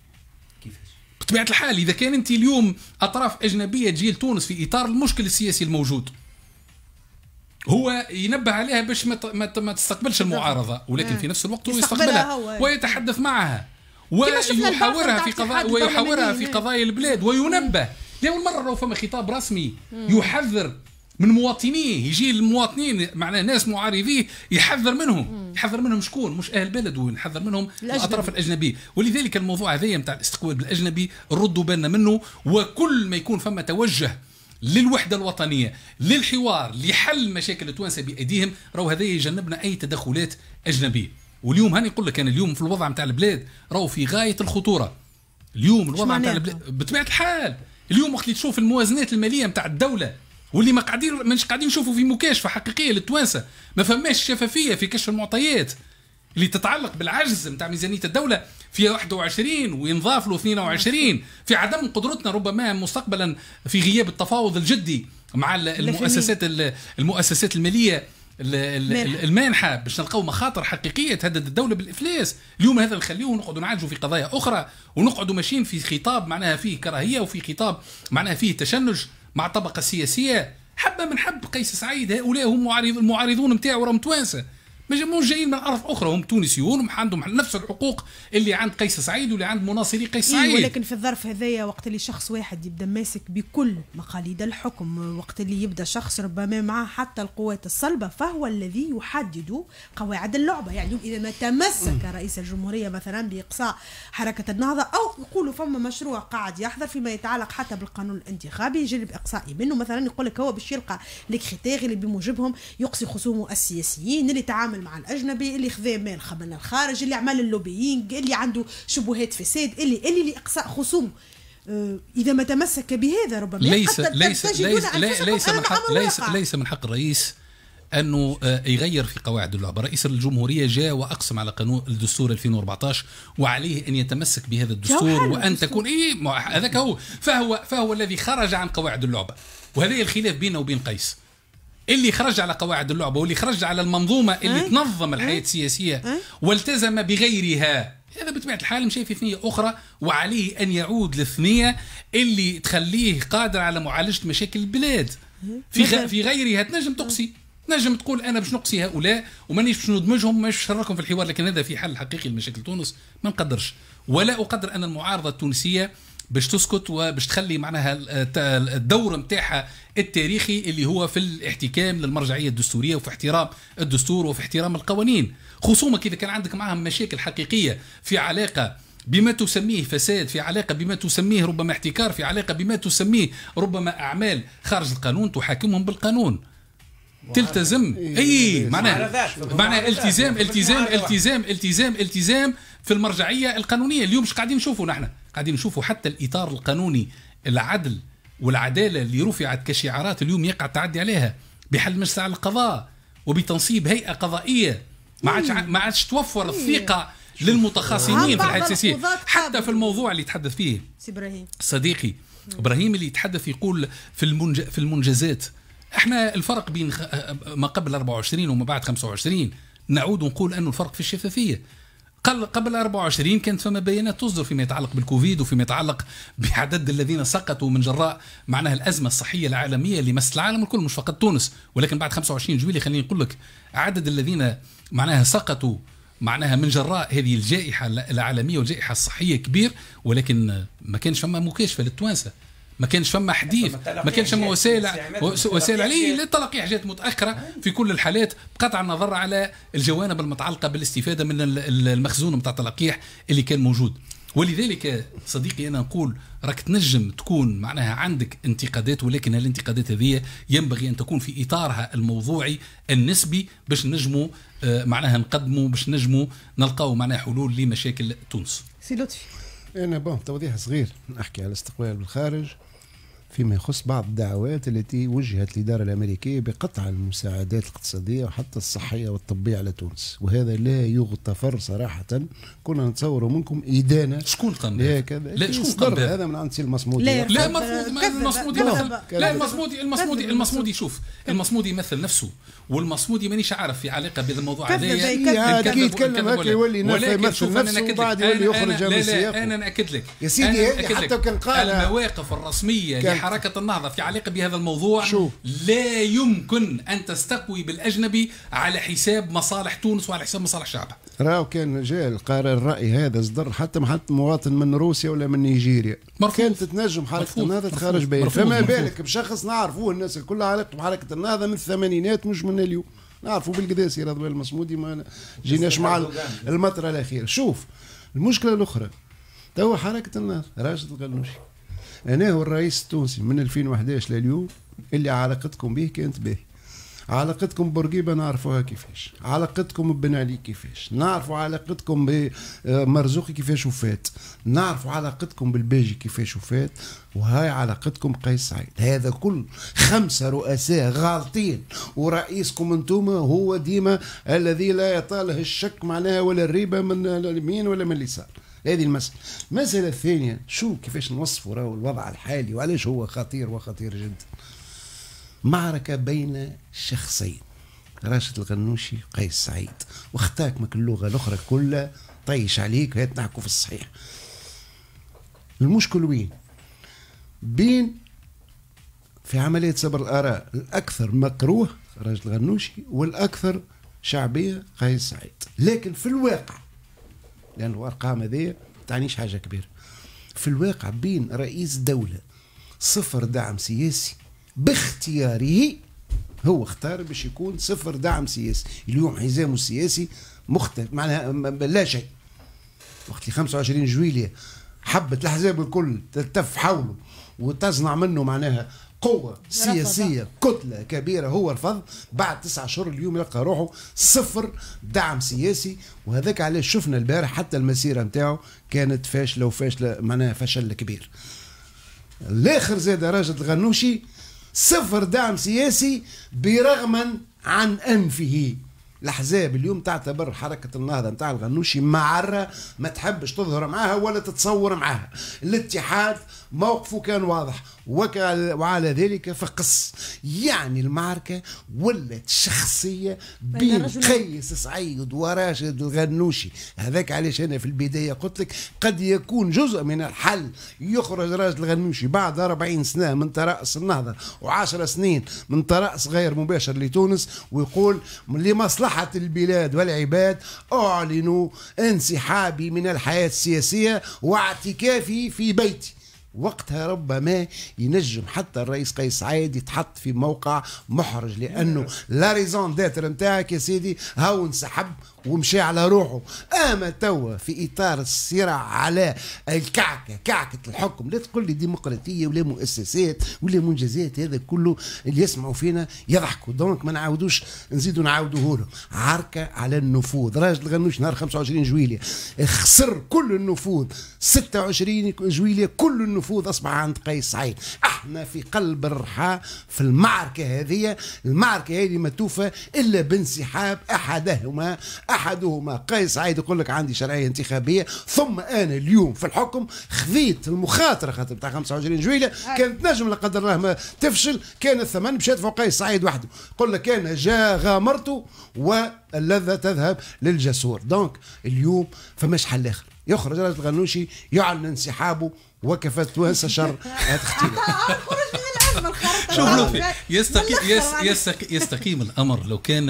كيفاش؟ بطبيعة الحال إذا كان أنت اليوم أطراف أجنبية تجي لتونس في إطار المشكل السياسي الموجود هو ينبه عليها باش ما تستقبلش المعارضه ولكن آه. في نفس الوقت هو يستقبلها ويتحدث معها ويحاورها في قضايا ويحاورها في قضايا البلاد وينبه لاول مره فما خطاب رسمي يحذر من مواطنيه يجي المواطنين معناه ناس معارضيه يحذر منهم يحذر منهم شكون مش اهل بلد وين يحذر منهم الأجنبي. الاطراف الاجنبيه ولذلك الموضوع هذايا نتاع الاستقبال بالاجنبي ردوا بالنا منه وكل ما يكون فما توجه للوحده الوطنيه للحوار لحل مشاكل التوانسه بايديهم راهو هذا يجنبنا اي تدخلات اجنبيه واليوم هاني نقول لك انا اليوم في الوضع نتاع البلاد راهو في غايه الخطوره اليوم الوضع نتاع البلاد بطبيعه الحال اليوم وقت اللي تشوف الموازنات الماليه نتاع الدوله واللي ما قاعدين مش قاعدين نشوفوا في مكاشفه حقيقيه للتوانسه ما فماش شفافيه في كشف المعطيات اللي تتعلق بالعجز نتاع ميزانيه الدوله في 21 وينضاف له 22 في عدم قدرتنا ربما مستقبلا في غياب التفاوض الجدي مع المؤسسات المؤسسات الماليه المانحه باش نلقاو مخاطر حقيقيه تهدد الدوله بالافلاس اليوم هذا نخليوه نقعدوا نعالجوا في قضايا اخرى ونقعدوا ماشيين في خطاب معناها فيه كراهيه وفي خطاب معناها فيه تشنج مع طبقه سياسيه حبه من حب قيس سعيد هؤلاء هم المعارضون نتاعو راهم توانسه ما جموش جايين من ارض اخرى هم تونسيون عندهم نفس الحقوق اللي عند قيس سعيد واللي عند مناصري قيس إيه، سعيد إيه ولكن في الظرف هذايا وقت اللي شخص واحد يبدا ماسك بكل مقاليد الحكم وقت اللي يبدا شخص ربما معه حتى القوات الصلبه فهو الذي يحدد قواعد اللعبه يعني اذا ما تمسك رئيس الجمهوريه مثلا باقصاء حركه النهضه او يقولوا فما مشروع قاعد يحضر فيما يتعلق حتى بالقانون الانتخابي يجلب اقصائي منه مثلا يقول لك هو باش يلقى الكريتير اللي بموجبهم يقصي خصومه السياسيين اللي تعامل يتعامل مع الاجنبي اللي خذا مال من الخارج اللي عمل اللوبيينغ اللي عنده شبهات فساد اللي اللي لاقصاء خصوم آه، اذا ما تمسك بهذا ربما ليس حتى ليس ليس ليس, ليس من حق ليس ليس من حق الرئيس انه آه، يغير في قواعد اللعبه، رئيس الجمهوريه جاء واقسم على قانون الدستور 2014 وعليه ان يتمسك بهذا الدستور وان تكون اي هذاك هو فهو فهو الذي خرج عن قواعد اللعبه وهذا الخلاف بينه وبين قيس اللي خرج على قواعد اللعبه واللي خرج على المنظومه اللي أه؟ تنظم الحياه اه؟ السياسيه أه؟ والتزم بغيرها هذا بطبيعه الحال مشى في ثنيه اخرى وعليه ان يعود للثنيه اللي تخليه قادر على معالجه مشاكل البلاد اه؟ في غ... في غيرها تنجم تقصي تنجم تقول انا باش نقصي هؤلاء ومانيش باش ندمجهم مش نشركهم في الحوار لكن هذا في حل حقيقي لمشاكل تونس ما نقدرش ولا اقدر ان المعارضه التونسيه باش تسكت وباش تخلي معناها الدور نتاعها التاريخي اللي هو في الاحتكام للمرجعيه الدستوريه وفي احترام الدستور وفي احترام القوانين خصومك اذا كان عندك معهم مشاكل حقيقيه في علاقه بما تسميه فساد في علاقه بما تسميه ربما احتكار في علاقه بما تسميه ربما اعمال خارج القانون تحاكمهم بالقانون تلتزم اي إيه، إيه، إيه، معناها معناها التزام التزام التزام التزام التزام في المرجعيه القانونيه اليوم مش قاعدين نشوفوا نحن قاعدين نشوفوا حتى الاطار القانوني العدل والعداله اللي رفعت كشعارات اليوم يقع التعدي عليها بحل مجلس على القضاء وبتنصيب هيئه قضائيه ما عادش ما عادش توفر إيه. الثقه للمتخاصمين في الحياه السياسيه حتى في الموضوع اللي يتحدث فيه ابراهيم صديقي ابراهيم اللي يتحدث يقول في المنج... في المنجزات احنا الفرق بين ما قبل 24 وما بعد 25 نعود ونقول انه الفرق في الشفافيه قبل قبل 24 كانت فما بيانات تصدر فيما يتعلق بالكوفيد وفيما يتعلق بعدد الذين سقطوا من جراء معناها الازمه الصحيه العالميه اللي مست العالم الكل مش فقط تونس ولكن بعد 25 جويلي خليني نقول لك عدد الذين معناها سقطوا معناها من جراء هذه الجائحه العالميه والجائحه الصحيه كبير ولكن ما كانش فما مكاشفه للتوانسه ما كانش فما يعني حديث ما كانش فما وسائل وسائل عليه للتلقي حاجات متاخره في كل الحالات بقطع النظر على الجوانب المتعلقه بالاستفاده من المخزون نتاع التلقيح اللي كان موجود ولذلك صديقي انا نقول راك تنجم تكون معناها عندك انتقادات ولكن الانتقادات هذه ينبغي ان تكون في اطارها الموضوعي النسبي باش نجموا آه، معناها نقدموا باش نجموا نلقاو معناها حلول لمشاكل تونس. سي لطفي. انا بون توضيح صغير نحكي على الاستقبال بالخارج فيما يخص بعض الدعوات التي وجهت الإدارة الأمريكية بقطع المساعدات الاقتصادية وحتى الصحية والطبية على تونس وهذا لا يغتفر صراحة كنا نتصور منكم إدانة شكون قام هكذا لا شكون قام هذا من عند سي المصمودي لا لا المصمودي لا المصمودي المصمودي المصمودي شوف المصمودي يمثل نفسه والمصمودي مانيش عارف في علاقة بهذا الموضوع هذا كي يتكلم هكا يولي يمثل نفسه وبعد يولي يخرج من سياقه أنا نأكد لك يا سيدي حتى كان قال المواقف الرسمية حركة النهضة في علاقة بهذا الموضوع شو؟ لا يمكن أن تستقوي بالأجنبي على حساب مصالح تونس وعلى حساب مصالح شعبها راو كان جاء القرار الرأي هذا صدر حتى محط مواطن من روسيا ولا من نيجيريا مرفوض. كانت تنجم حركة النهضة تخرج بها فما بالك بشخص نعرفوه الناس الكل علاقته بحركة النهضة من الثمانينات مش من اليوم نعرفوا بالقداس يا رضوان المصمودي ما جيناش مع المطره الاخيره شوف المشكله الاخرى تو حركه النهضه راشد الغنوشي انا هو الرئيس التونسي من 2011 لليوم اللي علاقتكم به كانت به علاقتكم بورقيبة نعرفوها كيفاش علاقتكم ببن علي كيفاش نعرفوا علاقتكم بمرزوقي آه، كيفاش وفات نعرفوا علاقتكم بالباجي كيفاش وفات وهاي علاقتكم قيس سعيد هذا كل خمسة رؤساء غالطين ورئيسكم انتوما هو ديما الذي لا يطاله الشك معناها ولا الريبة من اليمين ولا من اليسار هذه المسألة المسألة الثانية شو كيفاش نوصفوا راهو الوضع الحالي وعلاش هو خطير وخطير جدا معركة بين شخصين راشد الغنوشي وقيس سعيد واختاك مك اللغة الأخرى كلها طيش عليك هات نحكوا في الصحيح المشكل وين بين في عملية صبر الآراء الأكثر مكروه راشد الغنوشي والأكثر شعبية قيس سعيد لكن في الواقع لأن الأرقام هذه تعنيش حاجة كبيرة في الواقع بين رئيس دولة صفر دعم سياسي باختياره هو اختار باش يكون صفر دعم سياسي اليوم حزامه السياسي مختلف معناها لا شيء وقت 25 جويلية حبت الاحزاب الكل تلتف حوله وتصنع منه معناها قوة سياسية كتلة كبيرة هو رفض بعد تسعة شهور اليوم يلقى روحه صفر دعم سياسي وهذاك علاش شفنا البارح حتى المسيرة نتاعو كانت فاشلة وفاشلة معناها فشل كبير الآخر زاد راشد الغنوشي صفر دعم سياسي برغم عن أنفه الاحزاب اليوم تعتبر حركه النهضه نتاع الغنوشي معره ما تحبش تظهر معاها ولا تتصور معاها الاتحاد موقفه كان واضح وعلى ذلك فقص يعني المعركة ولت شخصية بين قيس سعيد وراشد الغنوشي هذاك علاش أنا في البداية قلت لك قد يكون جزء من الحل يخرج راشد الغنوشي بعد 40 سنة من ترأس النهضة و10 سنين من ترأس غير مباشر لتونس ويقول لمصلحة البلاد والعباد أعلنوا انسحابي من الحياة السياسية واعتكافي في بيتي وقتها ربما ينجم حتى الرئيس قيس سعيد يتحط في موقع محرج لانه لا ريزون داتر نتاعك يا سيدي هاو انسحب ومشى على روحه اما توا في اطار الصراع على الكعكه كعكه الحكم لا تقول لي ديمقراطيه ولا مؤسسات ولا منجزات هذا كله اللي يسمعوا فينا يضحكوا دونك ما نعاودوش نزيدوا نعاودوه له عركه على النفوذ راجل غنوش نهار 25 جويليه خسر كل النفوذ 26 جويليه كل النفوذ اصبح عند قيس سعيد احنا في قلب الرحى في المعركه هذه المعركه هذه ما توفى الا بانسحاب احدهما احدهما قيس سعيد يقول لك عندي شرعيه انتخابيه ثم انا اليوم في الحكم خذيت المخاطره خاطر بتاع 25 جويله نعم. كانت نجم لا قدر الله ما تفشل كان الثمن مشات فوق قيس سعيد وحده يقول لك انا جا غامرته واللذه تذهب للجسور دونك اليوم فماش حل اخر يخرج رجل الغنوشي يعلن انسحابه وكفت تونس شر اختي آه، شوف لوفي يستقيم يستقيم, يستقيم الامر لو كان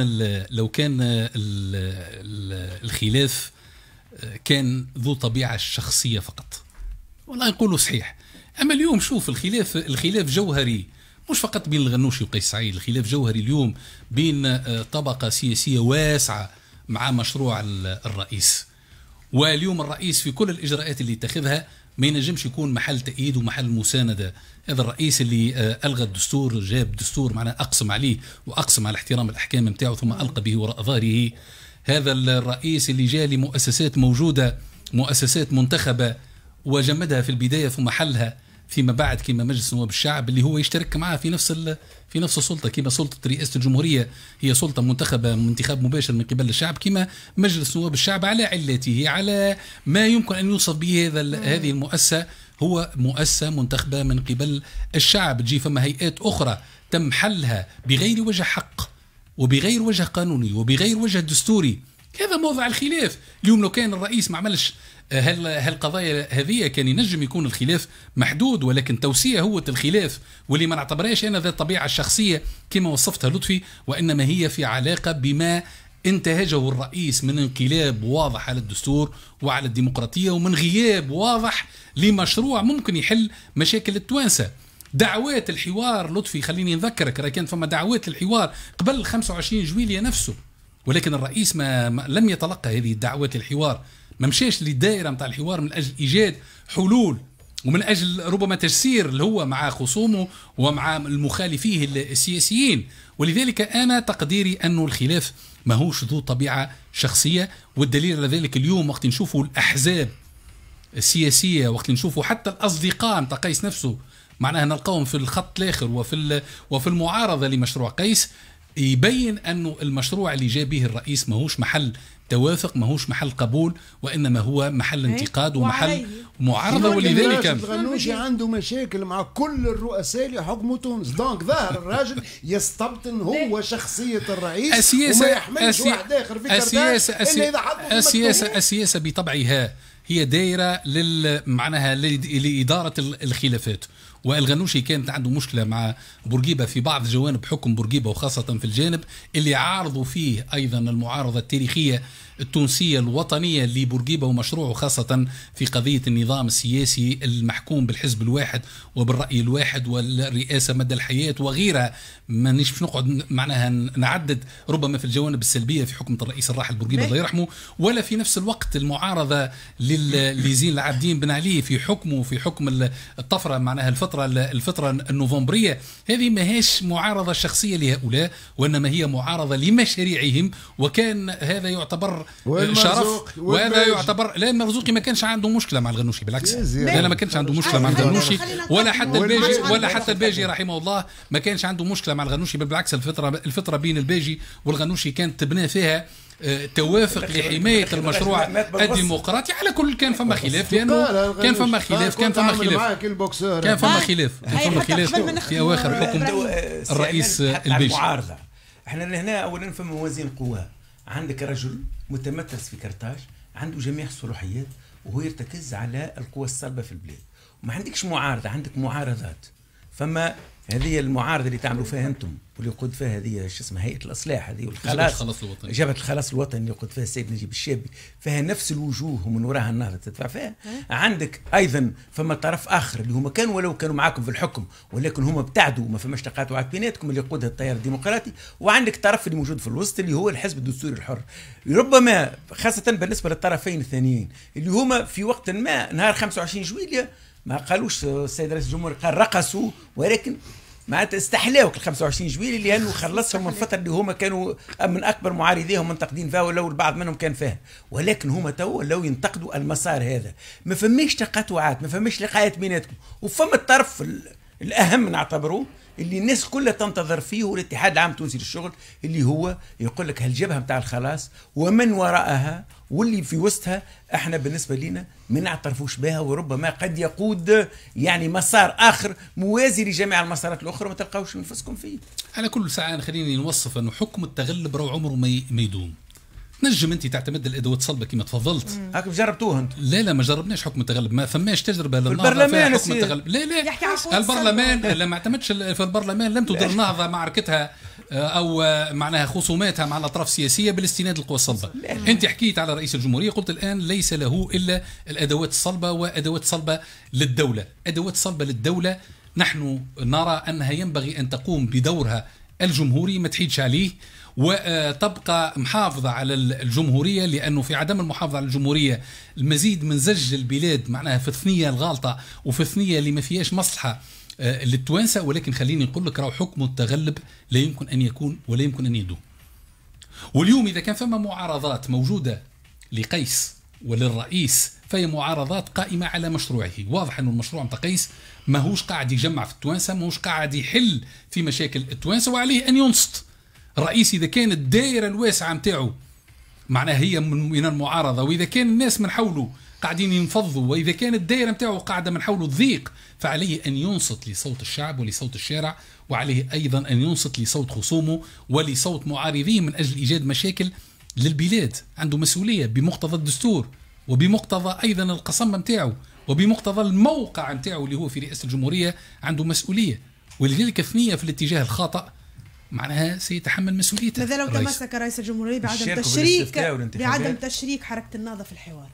لو كان الخلاف آه، كان ذو طبيعه شخصيه فقط والله نقولوا صحيح اما اليوم شوف الخلاف الخلاف جوهري مش فقط بين الغنوشي وقيس سعيد الخلاف جوهري اليوم بين آه، طبقه سياسيه واسعه مع مشروع الرئيس واليوم الرئيس في كل الاجراءات اللي يتخذها ما ينجمش يكون محل تأييد ومحل مساندة هذا الرئيس اللي آه، ألغى الدستور جاب دستور معناه أقسم عليه وأقسم على احترام الأحكام نتاعو ثم ألقى به وراء ظهره هذا الرئيس اللي جاء لمؤسسات موجودة مؤسسات منتخبة وجمدها في البداية ثم حلها فيما بعد كما مجلس نواب الشعب اللي هو يشترك معاه في نفس في نفس السلطه كما سلطه رئاسه الجمهوريه هي سلطه منتخبه من انتخاب مباشر من قبل الشعب كما مجلس نواب الشعب على علته على ما يمكن ان يوصف به هذا هذه المؤسسه هو مؤسسه منتخبه من قبل الشعب تجي فما هيئات اخرى تم حلها بغير وجه حق وبغير وجه قانوني وبغير وجه دستوري هذا موضع الخلاف اليوم لو كان الرئيس ما عملش هل هالقضايا هذه كان ينجم يكون الخلاف محدود ولكن توسيع هو الخلاف واللي ما نعتبرهاش انا ذات الطبيعه الشخصيه كما وصفتها لطفي وانما هي في علاقه بما انتهجه الرئيس من انقلاب واضح على الدستور وعلى الديمقراطيه ومن غياب واضح لمشروع ممكن يحل مشاكل التوانسه دعوات الحوار لطفي خليني نذكرك راه كان فما دعوات الحوار قبل 25 جويلية نفسه ولكن الرئيس ما لم يتلقى هذه الدعوات الحوار ما مشاش للدائره نتاع الحوار من اجل ايجاد حلول ومن اجل ربما تجسير اللي هو مع خصومه ومع المخالفيه السياسيين ولذلك انا تقديري أن الخلاف ماهوش ذو طبيعه شخصيه والدليل على ذلك اليوم وقت نشوفوا الاحزاب السياسيه وقت نشوفوا حتى الاصدقاء نتاع قيس نفسه معناها نلقاهم في الخط الاخر وفي وفي المعارضه لمشروع قيس يبين أنه المشروع اللي جاء به الرئيس ماهوش محل توافق ماهوش محل قبول وإنما هو محل إيه؟ انتقاد ومحل معارضة ولذلك الغنوشي عنده مشاكل مع كل الرؤساء اللي حكموا تونس دونك ظاهر الراجل يستبطن هو شخصية الرئيس السياسة وما يحملش واحد آخر في السياسة السياسة السياسة بطبعها هي دايرة لل معناها لإدارة الخلافات والغنوشي كانت عنده مشكله مع بورقيبه في بعض جوانب حكم بورقيبه وخاصه في الجانب اللي عارضوا فيه ايضا المعارضه التاريخيه التونسية الوطنية لبورقيبة ومشروعه خاصة في قضية النظام السياسي المحكوم بالحزب الواحد وبالرأي الواحد والرئاسة مدى الحياة وغيرها مانيش باش نقعد معناها نعدد ربما في الجوانب السلبية في حكم الرئيس الراحل بورقيبة الله يرحمه ولا في نفس الوقت المعارضة لزين العابدين بن علي في حكمه في حكم الطفرة معناها الفترة الفترة النوفمبرية هذه ماهيش معارضة شخصية لهؤلاء وإنما هي معارضة لمشاريعهم وكان هذا يعتبر شرف وهذا يعتبر لا المرزوقي ما كانش عنده مشكله مع الغنوشي بالعكس لا ما كانش عنده مشكله مع الغنوشي ولا حتى الباجي ولا حتى الباجي رحمه الله ما كانش عنده مشكله مع الغنوشي بل بالعكس الفتره الفتره بين الباجي والغنوشي كانت تبنى فيها توافق لحمايه المشروع الديمقراطي على كل كان فما خلاف لانه كان فما خلاف كان فما خلاف كان فما خلاف كان فما خلاف في اواخر حكم الرئيس البيجي المعارضه احنا لهنا اولا فما موازين قوى عندك رجل متمركز في كرتاج عنده جميع الصلاحيات وهو يرتكز على القوى الصلبة في البلاد ما عندكش معارضة عندك معارضات فما هذه المعارضه اللي تعملوا فيها انتم واللي يقود فيها هذه شو اسمها هيئه الاصلاح هذه والخلاص الخلاص الوطني جبهه الخلاص الوطني اللي يقود فيها السيد نجيب الشابي فيها نفس الوجوه ومن وراها النهضه تدفع فيها أه. عندك ايضا فما طرف اخر اللي هما كانوا ولو كانوا معاكم في الحكم ولكن هما ابتعدوا وما فماش تقاطعات بيناتكم اللي يقودها التيار الديمقراطي وعندك طرف اللي موجود في الوسط اللي هو الحزب الدستوري الحر ربما خاصه بالنسبه للطرفين الثانيين اللي هما في وقت ما نهار 25 جويليا ما قالوش السيد رئيس الجمهوريه قال رقصوا ولكن معناتها استحلاوك ال 25 جويلي لانه خلصهم من فتره اللي هما كانوا آه، من اكبر معارضيهم منتقدين فيها ولو البعض منهم كان فيها ولكن هما تو لو ينتقدوا المسار هذا ما فماش تقاطعات ما فماش لقاءات بيناتكم وفما الطرف الاهم نعتبره اللي الناس كلها تنتظر فيه والاتحاد العام التونسي للشغل اللي هو يقول لك هالجبهه نتاع الخلاص ومن وراءها واللي في وسطها احنا بالنسبه لنا ما نعترفوش بها وربما قد يقود يعني مسار اخر موازي لجميع المسارات الاخرى ما تلقاوش انفسكم فيه. على كل ساعه خليني نوصف انه حكم التغلب راهو عمره ما يدوم. تنجم انت تعتمد الادوات صلبه كما تفضلت هاك جربتوها انت لا لا ما جربناش حكم التغلب ما فماش تجربه للنهضه حكم التغلب لا لا البرلمان لما اعتمدش في البرلمان لم تدر النهضه معركتها آه، او آه، معناها خصوماتها مع الاطراف السياسيه بالاستناد للقوى الصلبه انت حكيت على رئيس الجمهوريه قلت الان ليس له الا الادوات الصلبه وادوات صلبه للدوله ادوات صلبه للدوله نحن نرى انها ينبغي ان تقوم بدورها الجمهوري ما تحيدش عليه وتبقى محافظة على الجمهورية لأنه في عدم المحافظة على الجمهورية المزيد من زج البلاد معناها في الثنية الغالطة وفي الثنية اللي ما فيهاش مصلحة آه، للتوانسه ولكن خليني نقول لك راهو حكم التغلب لا يمكن ان يكون ولا يمكن ان يدوم. واليوم اذا كان فما معارضات موجوده لقيس وللرئيس فهي معارضات قائمه على مشروعه، واضح انه المشروع نتاع قيس ماهوش قاعد يجمع في التوانسه، ماهوش قاعد يحل في مشاكل التوانسه وعليه ان ينصت. الرئيس اذا كانت الدائره الواسعه نتاعو معناها هي من المعارضه واذا كان الناس من حوله قاعدين ينفضوا واذا كان الدائره نتاعو قاعده من حوله تضيق فعليه ان ينصت لصوت الشعب ولصوت الشارع وعليه ايضا ان ينصت لصوت خصومه ولصوت معارضيه من اجل ايجاد مشاكل للبلاد عنده مسؤوليه بمقتضى الدستور وبمقتضى ايضا القصمه نتاعو وبمقتضى الموقع نتاعو اللي هو في رئاسه الجمهوريه عنده مسؤوليه ولذلك الثنيه في الاتجاه الخاطئ معناها سيتحمل مسؤوليته ماذا لو تمسك رئيس الجمهوريه بعدم تشريك بعدم تشريك حركه النهضه في الحوار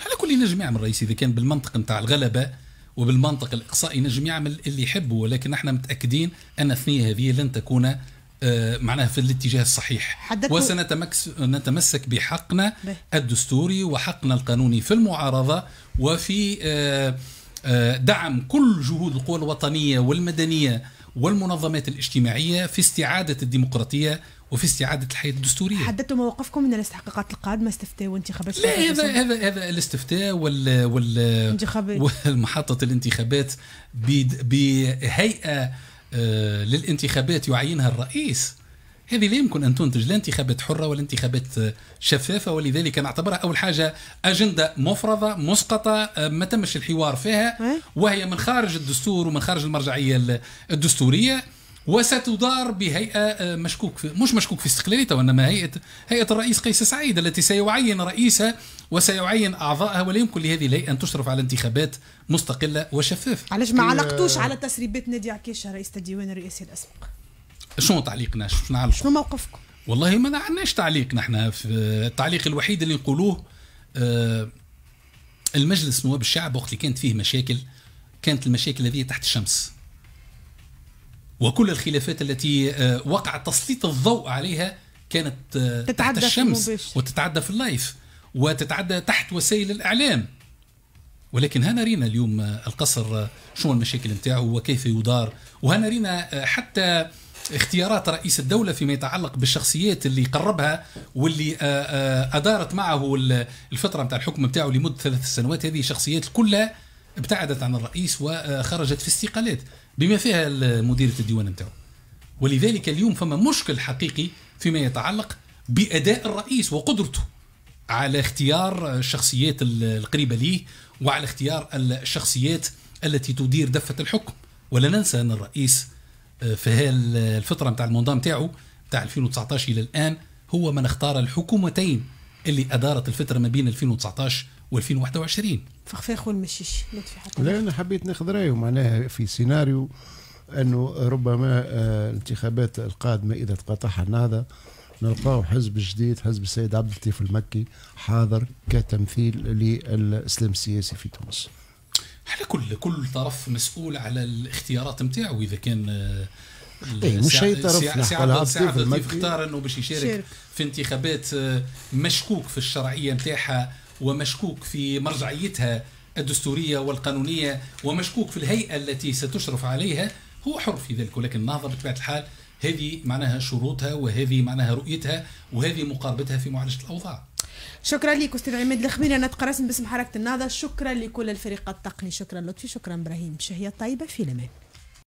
على كل نجم يعمل رئيس اذا كان بالمنطق نتاع الغلبه وبالمنطق الاقصائي نجم يعمل اللي يحبه ولكن احنا متاكدين ان الثنيه هذه لن تكون آه، معناها في الاتجاه الصحيح وسنتمسك بحقنا الدستوري وحقنا القانوني في المعارضه وفي آه، آه، دعم كل جهود القوى الوطنيه والمدنيه والمنظمات الاجتماعيه في استعاده الديمقراطيه وفي استعاده الحياه الدستوريه. حددتوا موقفكم من الاستحقاقات القادمه استفتاء وانتخابات لا هذا هذا هذا الاستفتاء وال وال والمحطه الانتخابات بهيئه آه، للانتخابات يعينها الرئيس. هذه لا يمكن ان تنتج لا انتخابات حره ولا انتخابات آه، شفافه ولذلك نعتبرها اول حاجه اجنده مفرضه مسقطه آه، ما تمش الحوار فيها وهي من خارج الدستور ومن خارج المرجعيه الدستوريه وستدار بهيئه آه، مشكوك في مش مشكوك في استقلاليتها وانما هيئه هيئه الرئيس قيس سعيد التي سيعين رئيسها وسيعين اعضائها ولا يمكن لهذه الهيئه ان تشرف على انتخابات مستقله وشفافه. علاش ما آه. علقتوش على تسريبات نادي عكيشه رئيس الديوان الرئاسي الاسبق؟ شنو تعليقنا؟ شنو شنو موقفكم؟ والله ما عندناش تعليق نحن في التعليق الوحيد اللي نقولوه آه، المجلس نواب الشعب وقت اللي كانت فيه مشاكل كانت المشاكل هذه تحت الشمس وكل الخلافات التي آه، وقع تسليط الضوء عليها كانت آه، تتعدى تحت الشمس في وتتعدى في اللايف وتتعدى تحت وسائل الإعلام ولكن هنا رينا اليوم آه، القصر شنو المشاكل نتاعه وكيف يدار وهنا رينا حتى اختيارات رئيس الدولة فيما يتعلق بالشخصيات اللي قربها واللي أدارت معه الفترة نتاع الحكم نتاعه لمدة ثلاث سنوات هذه الشخصيات كلها ابتعدت عن الرئيس وخرجت في استقالات بما فيها مديرة الديوان نتاعو ولذلك اليوم فما مشكل حقيقي فيما يتعلق بأداء الرئيس وقدرته على اختيار الشخصيات القريبة ليه وعلى اختيار الشخصيات التي تدير دفة الحكم ولا ننسى أن الرئيس آه، في الفترة نتاع المنظام نتاعو تاع 2019 إلى الآن هو من اختار الحكومتين اللي أدارت الفترة ما بين 2019 و2021 فخفاخ والمشيش لا انا حبيت ناخذ رايه معناها في سيناريو انه ربما الانتخابات القادمه اذا تقطعها النهضه نلقاو حزب جديد حزب السيد عبد اللطيف المكي حاضر كتمثيل للاسلام السياسي في تونس على كل كل طرف مسؤول على الاختيارات نتاعو اذا كان اي مش اي طرف سعد اختار انه باش يشارك في انتخابات مشكوك في الشرعيه نتاعها ومشكوك في مرجعيتها الدستورية والقانونية ومشكوك في الهيئة التي ستشرف عليها هو حر في ذلك ولكن النهضة بطبيعة الحال هذه معناها شروطها وهذه معناها رؤيتها وهذه مقاربتها في معالجة الأوضاع شكرا لك استاذ عماد الخميري انا رسم باسم حركه النهضه شكرا لكل الفريق التقني شكرا لطفي شكرا ابراهيم شهيه طيبه في الامان